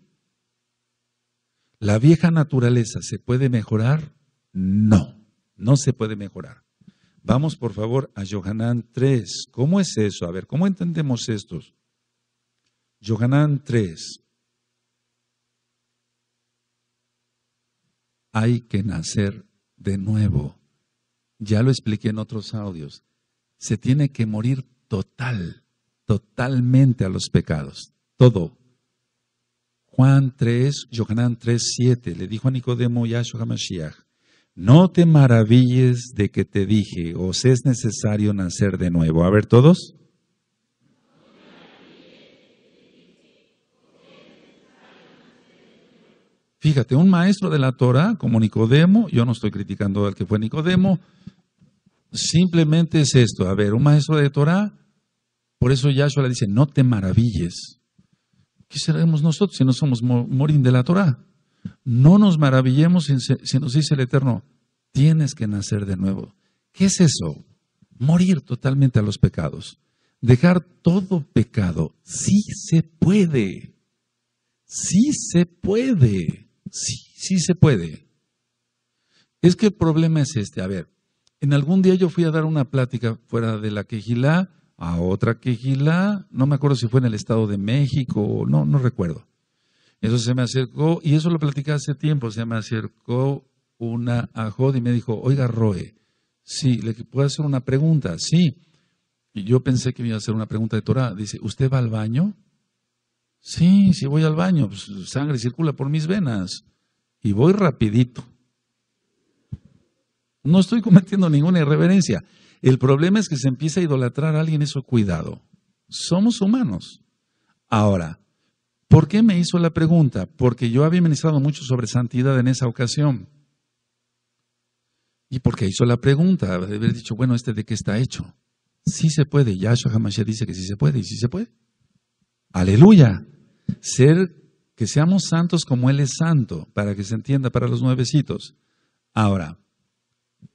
¿La vieja naturaleza se puede mejorar? No. No se puede mejorar. Vamos por favor a Johanán 3. ¿Cómo es eso? A ver, ¿cómo entendemos esto? Johanán 3. Hay que nacer de nuevo. Ya lo expliqué en otros audios. Se tiene que morir total, totalmente a los pecados. Todo, Juan 3, Yohanan 3, 7, le dijo a Nicodemo y a Mashiach, no te maravilles de que te dije, os es necesario nacer de nuevo. A ver, todos. Fíjate, un maestro de la Torah como Nicodemo, yo no estoy criticando al que fue Nicodemo, simplemente es esto. A ver, un maestro de Torah, por eso Yahshua le dice, no te maravilles. ¿Qué seremos nosotros si no somos morín de la Torah? No nos maravillemos si nos dice el Eterno, tienes que nacer de nuevo. ¿Qué es eso? Morir totalmente a los pecados. Dejar todo pecado. Sí se puede. Sí se puede. Sí, sí se puede. Es que el problema es este. A ver, en algún día yo fui a dar una plática fuera de la Quejilá, a otra Quejilá, no me acuerdo si fue en el Estado de México, o no, no recuerdo. Eso se me acercó, y eso lo platicé hace tiempo, se me acercó una ajod y me dijo, oiga Roe, sí, ¿le puedo hacer una pregunta? Sí. Y yo pensé que iba a hacer una pregunta de Torah. Dice, ¿usted va al baño? Sí, sí voy al baño, pues, sangre circula por mis venas. Y voy rapidito. No estoy cometiendo ninguna irreverencia. El problema es que se empieza a idolatrar a alguien, eso cuidado. Somos humanos. Ahora, ¿Por qué me hizo la pregunta? Porque yo había ministrado mucho sobre santidad en esa ocasión. Y qué hizo la pregunta, de haber dicho, bueno, ¿este de qué está hecho? Sí se puede. Yahshua Hamashiach dice que sí se puede, y sí se puede. Aleluya. Ser, que seamos santos como Él es santo, para que se entienda para los nuevecitos. Ahora,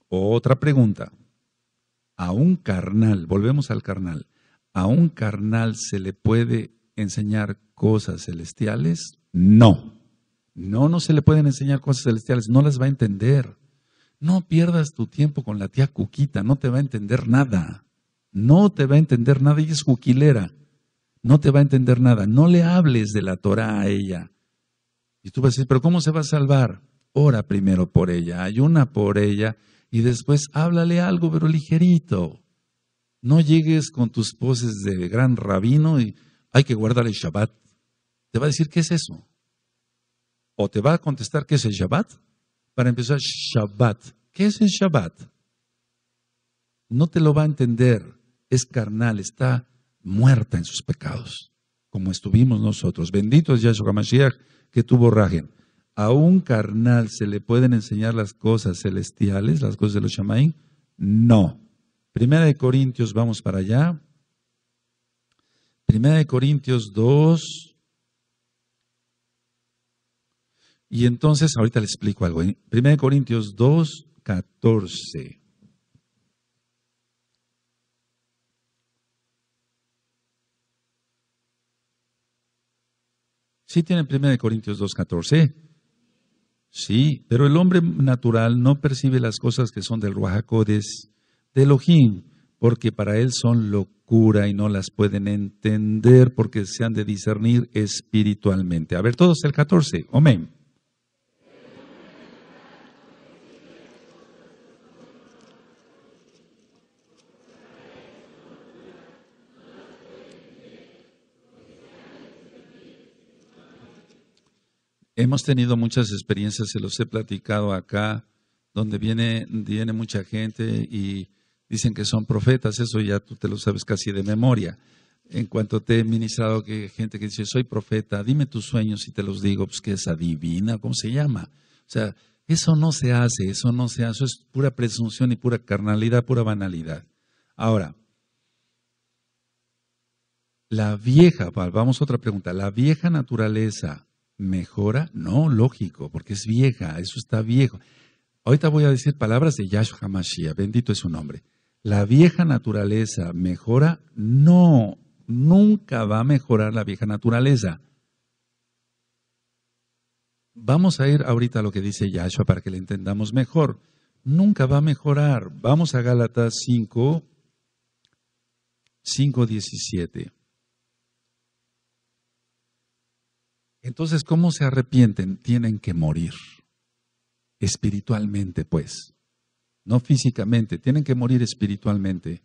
otra pregunta. A un carnal, volvemos al carnal, a un carnal se le puede enseñar cosas celestiales? No. No, no se le pueden enseñar cosas celestiales, no las va a entender. No pierdas tu tiempo con la tía Cuquita, no te va a entender nada. No te va a entender nada, ella es juquilera, No te va a entender nada. No le hables de la Torah a ella. Y tú vas a decir, pero ¿cómo se va a salvar? Ora primero por ella, ayuna por ella y después háblale algo, pero ligerito. No llegues con tus poses de gran rabino y hay que guardar el Shabbat te va a decir, ¿qué es eso? O te va a contestar, ¿qué es el Shabbat? Para empezar, Shabbat. ¿Qué es el Shabbat? No te lo va a entender. Es carnal, está muerta en sus pecados, como estuvimos nosotros. Bendito es Yahshua Mashiach que tuvo rajen. A un carnal se le pueden enseñar las cosas celestiales, las cosas de los Shamaim. No. Primera de Corintios, vamos para allá. Primera de Corintios 2, Y entonces, ahorita le explico algo. En ¿eh? 1 Corintios 2, 14. ¿Sí tienen 1 Corintios 2, 14? Sí, pero el hombre natural no percibe las cosas que son del Ruajacodes, de Elohim, porque para él son locura y no las pueden entender porque se han de discernir espiritualmente. A ver, todos el 14, amén. Hemos tenido muchas experiencias, se los he platicado acá, donde viene, viene mucha gente y dicen que son profetas, eso ya tú te lo sabes casi de memoria. En cuanto te he ministrado, que gente que dice, soy profeta, dime tus sueños y te los digo, pues que es adivina, ¿cómo se llama? O sea, eso no se hace, eso no se hace, eso es pura presunción y pura carnalidad, pura banalidad. Ahora, la vieja, vamos a otra pregunta, la vieja naturaleza ¿Mejora? No, lógico, porque es vieja, eso está viejo. Ahorita voy a decir palabras de Yahshua Mashiach, bendito es su nombre. ¿La vieja naturaleza mejora? No, nunca va a mejorar la vieja naturaleza. Vamos a ir ahorita a lo que dice Yahshua para que le entendamos mejor. Nunca va a mejorar. Vamos a Gálatas 5, 5, 17. Entonces, ¿cómo se arrepienten? Tienen que morir. Espiritualmente, pues. No físicamente, tienen que morir espiritualmente.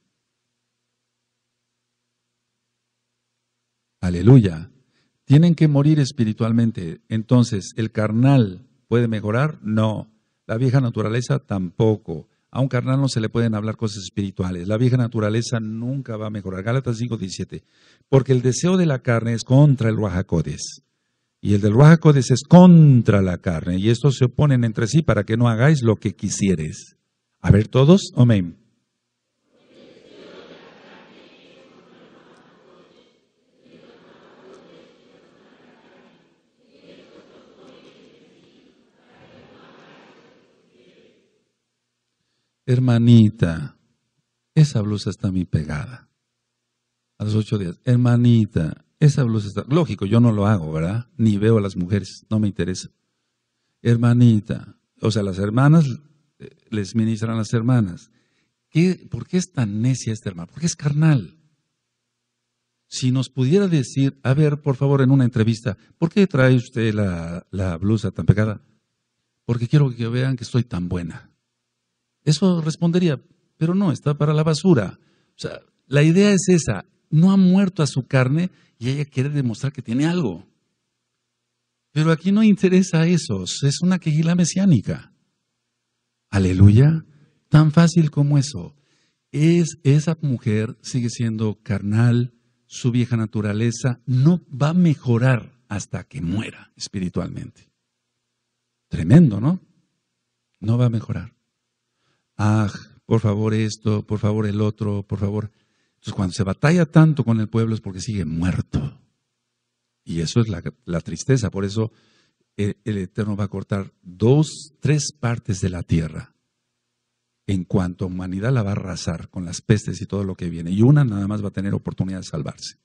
Aleluya. Tienen que morir espiritualmente. Entonces, ¿el carnal puede mejorar? No. La vieja naturaleza tampoco. A un carnal no se le pueden hablar cosas espirituales. La vieja naturaleza nunca va a mejorar. Gálatas 5.17 Porque el deseo de la carne es contra el Ruajacodes y el del Ruajaco dice, es contra la carne. Y estos se oponen entre sí para que no hagáis lo que quisieres. A ver todos, amén. Hermanita, esa blusa está mi pegada. A los ocho días, hermanita, esa blusa está... Lógico, yo no lo hago, ¿verdad? Ni veo a las mujeres, no me interesa. Hermanita, o sea, las hermanas eh, les ministran las hermanas. ¿Qué, ¿Por qué es tan necia esta hermana? Porque es carnal. Si nos pudiera decir, a ver, por favor, en una entrevista, ¿por qué trae usted la, blusa tan pegada? Porque quiero que vean que estoy tan buena. Eso respondería, pero no, está para la basura. O sea, la idea es esa, no ha muerto a su carne y ella quiere demostrar que tiene algo. Pero aquí no interesa eso, es una quejila mesiánica. Aleluya, tan fácil como eso. Es, esa mujer sigue siendo carnal, su vieja naturaleza no va a mejorar hasta que muera espiritualmente. Tremendo, ¿no? No va a mejorar. Ah, por favor esto, por favor el otro, por favor. Entonces, cuando se batalla tanto con el pueblo es porque sigue muerto. Y eso es la, tristeza. Por eso eh, el, Eterno va a cortar dos, tres partes de la tierra. En cuanto a humanidad la va a arrasar con las pestes y todo lo que viene. Y una nada más va a tener oportunidad de salvarse.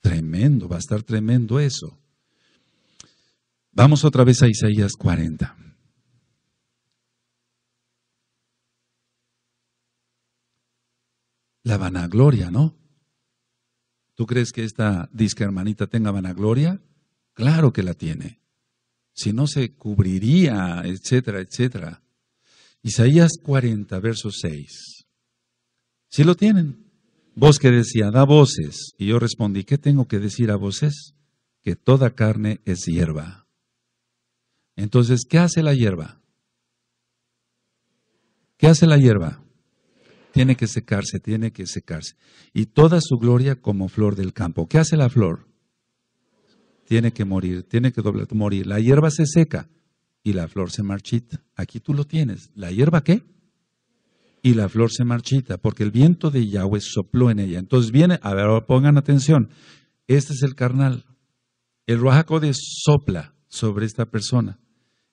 Tremendo, va a estar tremendo eso. Vamos otra vez a Isaías 40. la vanagloria, ¿no? ¿Tú crees que esta disca hermanita tenga vanagloria? Claro que la tiene. Si no se cubriría, etcétera, etcétera. Isaías 40, verso 6. ¿Sí lo tienen? Vos que decía, da voces. Y yo respondí, ¿qué tengo que decir a voces? Que toda carne es hierba. Entonces, ¿qué hace la hierba? ¿Qué hace la hierba? tiene que secarse, tiene que secarse. Y toda su gloria como flor del campo. ¿Qué hace la flor? Tiene que morir, tiene que doblar, morir. La hierba se seca y la flor se marchita. Aquí tú lo tienes. ¿La hierba qué? Y la flor se marchita, porque el viento de Yahweh sopló en ella. Entonces viene, a ver, pongan atención. Este es el carnal. El de sopla sobre esta persona.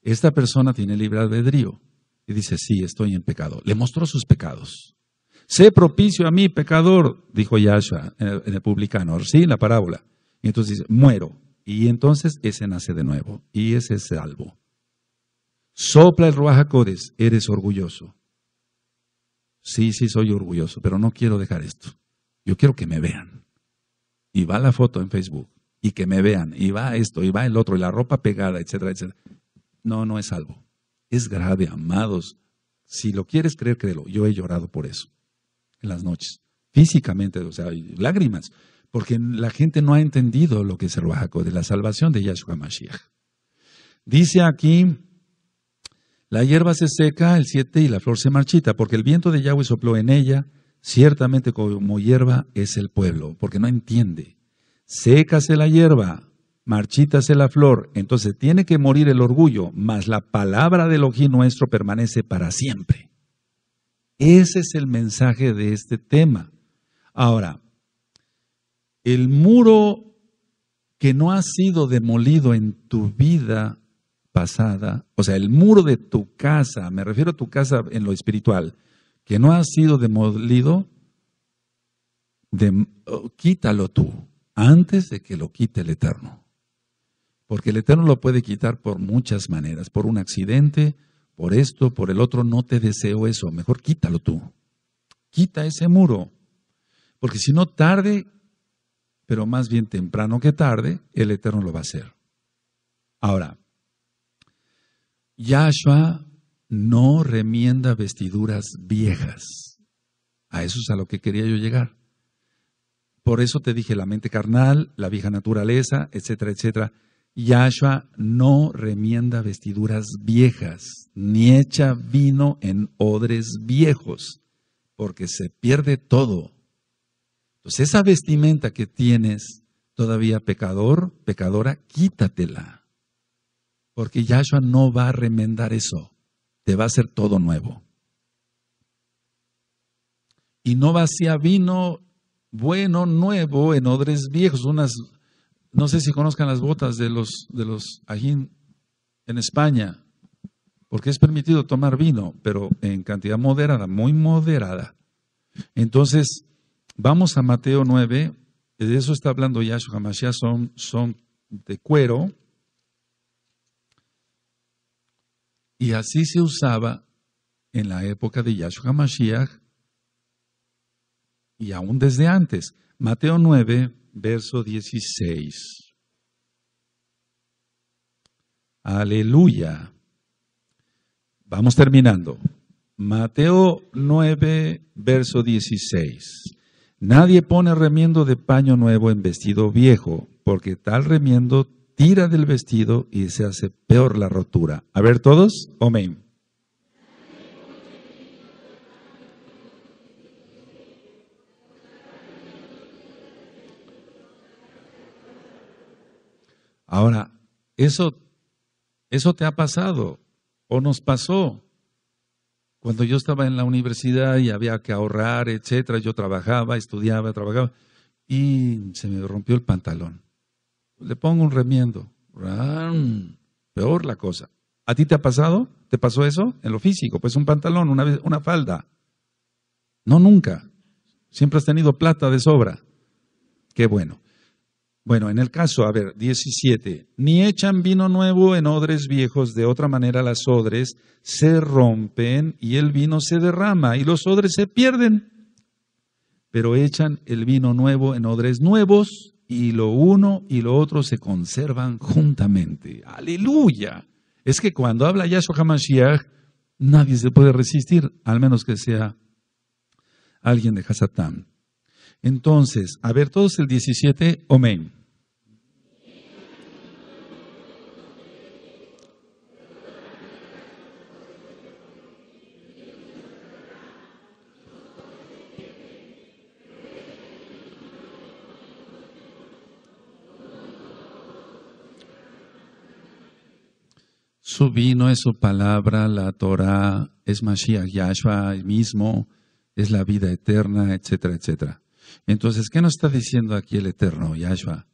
Esta persona tiene libre albedrío. Y dice, sí, estoy en pecado. Le mostró sus pecados. Sé propicio a mí, pecador, dijo Yahshua en el, publicano, ¿sí? La parábola. Y entonces dice, muero. Y entonces ese nace de nuevo y ese es salvo. Sopla el Ruajacodes, eres orgulloso. Sí, sí, soy orgulloso, pero no quiero dejar esto. Yo quiero que me vean. Y va la foto en Facebook, y que me vean, y va esto, y va el otro, y la ropa pegada, etcétera, etcétera. No, no es salvo. Es grave, amados. Si lo quieres creer, créelo. Yo he llorado por eso en las noches, físicamente, o sea, lágrimas, porque la gente no ha entendido lo que es el Bajaco, de la salvación de Yahshua Mashiach. Dice aquí, la hierba se seca el siete y la flor se marchita, porque el viento de Yahweh sopló en ella, ciertamente como hierba es el pueblo, porque no entiende. Sécase la hierba, marchítase la flor, entonces tiene que morir el orgullo, mas la palabra del Ojí nuestro permanece para siempre. Ese es el mensaje de este tema. Ahora, el muro que no ha sido demolido en tu vida pasada, o sea, el muro de tu casa, me refiero a tu casa en lo espiritual, que no ha sido demolido, quítalo tú antes de que lo quite el Eterno. Porque el Eterno lo puede quitar por muchas maneras, por un accidente, por esto, por el otro, no te deseo eso, mejor quítalo tú. Quita ese muro, porque si no tarde, pero más bien temprano que tarde, el Eterno lo va a hacer. Ahora, Yahshua no remienda vestiduras viejas. A eso es a lo que quería yo llegar. Por eso te dije la mente carnal, la vieja naturaleza, etcétera, etcétera. Yahshua no remienda vestiduras viejas, ni echa vino en odres viejos, porque se pierde todo. Entonces pues esa vestimenta que tienes todavía pecador, pecadora, quítatela, porque Yahshua no va a remendar eso, te va a hacer todo nuevo. Y no vacía vino bueno, nuevo, en odres viejos, unas no sé si conozcan las botas de los, de los ajín en España, porque es permitido tomar vino, pero en cantidad moderada, muy moderada. Entonces, vamos a Mateo 9, de eso está hablando Yahshua Hamashiach, son, son de cuero, y así se usaba en la época de Yahshua Hamashiach y aún desde antes. Mateo 9, verso 16. Aleluya. Vamos terminando. Mateo 9, verso 16. Nadie pone remiendo de paño nuevo en vestido viejo, porque tal remiendo tira del vestido y se hace peor la rotura. A ver todos, amén. Ahora, eso, eso te ha pasado o nos pasó. Cuando yo estaba en la universidad y había que ahorrar, etcétera, yo trabajaba, estudiaba, trabajaba y se me rompió el pantalón. Le pongo un remiendo. Peor la cosa. ¿A ti te ha pasado? ¿Te pasó eso? En lo físico, pues un pantalón, una, vez, una falda. No nunca. Siempre has tenido plata de sobra. Qué bueno. Bueno, en el caso, a ver, 17. Ni echan vino nuevo en odres viejos, de otra manera las odres se rompen y el vino se derrama y los odres se pierden. Pero echan el vino nuevo en odres nuevos y lo uno y lo otro se conservan juntamente. Aleluya. Es que cuando habla Yahshua HaMashiach, nadie se puede resistir, al menos que sea alguien de Hasatán. Entonces, a ver todos el 17, amén. Su vino es su palabra, la Torah, es Mashiach Yahshua mismo, es la vida eterna, etcétera, etcétera. Entonces, ¿qué nos está diciendo aquí el Eterno, Yahshua?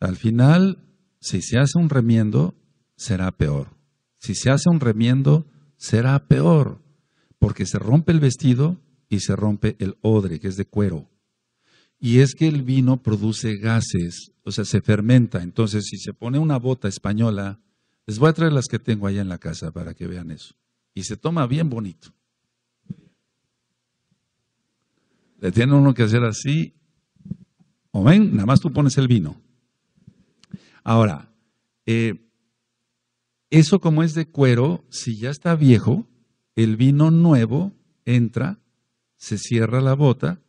Al final, si se hace un remiendo, será peor. Si se hace un remiendo, será peor, porque se rompe el vestido y se rompe el odre, que es de cuero. Y es que el vino produce gases, o sea, se fermenta. Entonces, si se pone una bota española, les voy a traer las que tengo allá en la casa para que vean eso. Y se toma bien bonito. Le tiene uno que hacer así. O ven, nada más tú pones el vino. Ahora, eh, eso como es de cuero, si ya está viejo, el vino nuevo entra, se cierra la bota,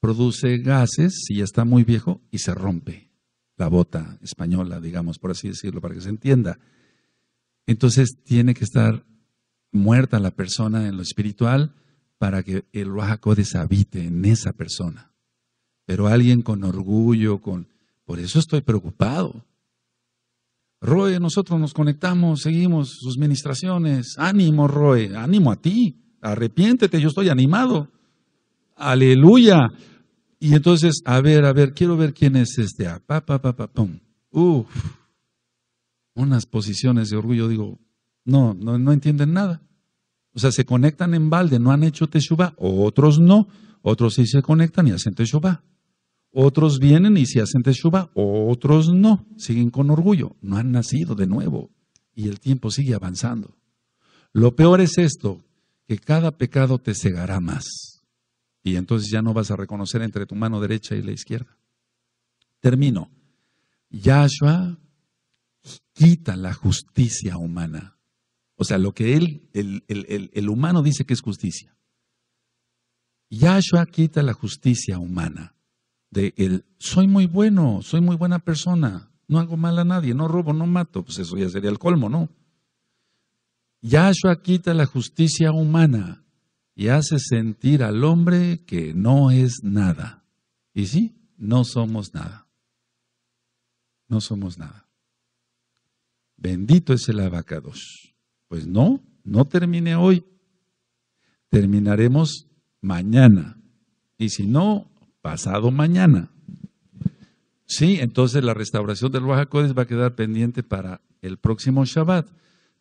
produce gases, si ya está muy viejo, y se rompe la bota española, digamos, por así decirlo, para que se entienda. Entonces tiene que estar muerta la persona en lo espiritual para que el Ruajacodes deshabite en esa persona. Pero alguien con orgullo, con... Por eso estoy preocupado. Roe, nosotros nos conectamos, seguimos sus ministraciones. Ánimo, Roe, ánimo a ti. Arrepiéntete, yo estoy animado. Aleluya. Y entonces, a ver, a ver, quiero ver quién es este. Ah, Uf. Unas posiciones de orgullo, digo, no, no, no entienden nada. O sea, se conectan en balde, no han hecho Teshuvah, otros no, otros sí se conectan y hacen Teshuvah. Otros vienen y si hacen teshuva, otros no, siguen con orgullo, no han nacido de nuevo y el tiempo sigue avanzando. Lo peor es esto, que cada pecado te cegará más y entonces ya no vas a reconocer entre tu mano derecha y la izquierda. Termino. Yahshua quita la justicia humana. O sea, lo que él, el, humano dice que es justicia. Yahshua quita la justicia humana de el soy muy bueno, soy muy buena persona, no hago mal a nadie, no robo, no mato, pues eso ya sería el colmo, ¿no? Yahshua quita la justicia humana y hace sentir al hombre que no es nada. Y sí, no somos nada. No somos nada. Bendito es el abacados. Pues no, no termine hoy. Terminaremos mañana. Y si no, pasado mañana. Sí, entonces la restauración del Bajacodes va a quedar pendiente para el próximo Shabbat.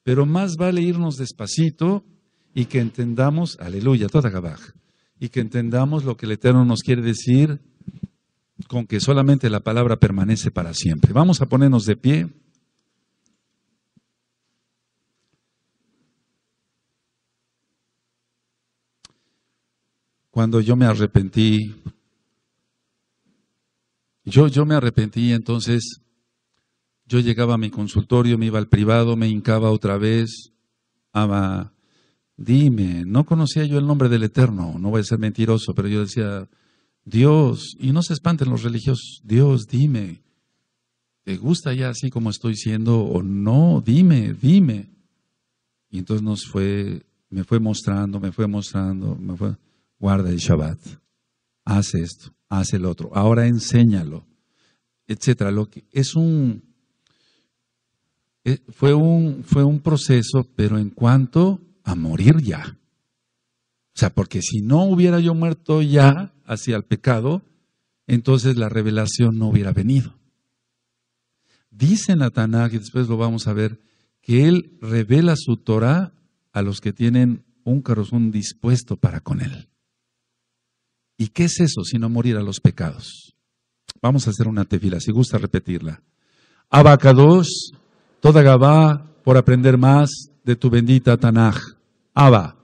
Pero más vale irnos despacito y que entendamos, aleluya, toda y que entendamos lo que el Eterno nos quiere decir con que solamente la palabra permanece para siempre. Vamos a ponernos de pie. cuando yo me arrepentí, yo, yo me arrepentí, entonces yo llegaba a mi consultorio, me iba al privado, me hincaba otra vez. Ama, dime, no conocía yo el nombre del Eterno, no voy a ser mentiroso, pero yo decía, Dios, y no se espanten los religiosos, Dios, dime, ¿te gusta ya así como estoy siendo o no? Dime, dime. Y entonces nos fue, me fue mostrando, me fue mostrando, me fue guarda el Shabbat, haz esto, haz el otro, ahora enséñalo, etcétera. Lo que es un eh, fue un fue un proceso, pero en cuanto a morir ya. O sea, porque si no hubiera yo muerto ya hacia el pecado, entonces la revelación no hubiera venido. Dice Nataná, que después lo vamos a ver, que él revela su Torah a los que tienen un corazón dispuesto para con él. ¿Y qué es eso sino morir a los pecados? Vamos a hacer una tefila, si gusta repetirla. Abacados, toda Gabá, por aprender más de tu bendita Tanaj. Abba,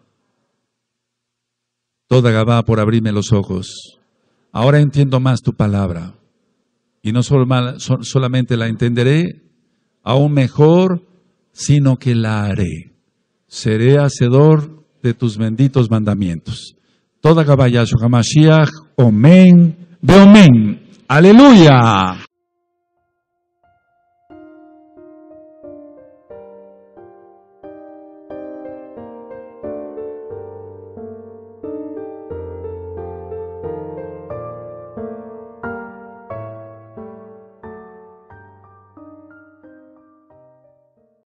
toda Gabá, por abrirme los ojos. Ahora entiendo más tu palabra. Y no solamente la entenderé, aún mejor, sino que la haré. Seré hacedor de tus benditos mandamientos toda caballa su Hamashiach. Omen. de omen. Aleluya.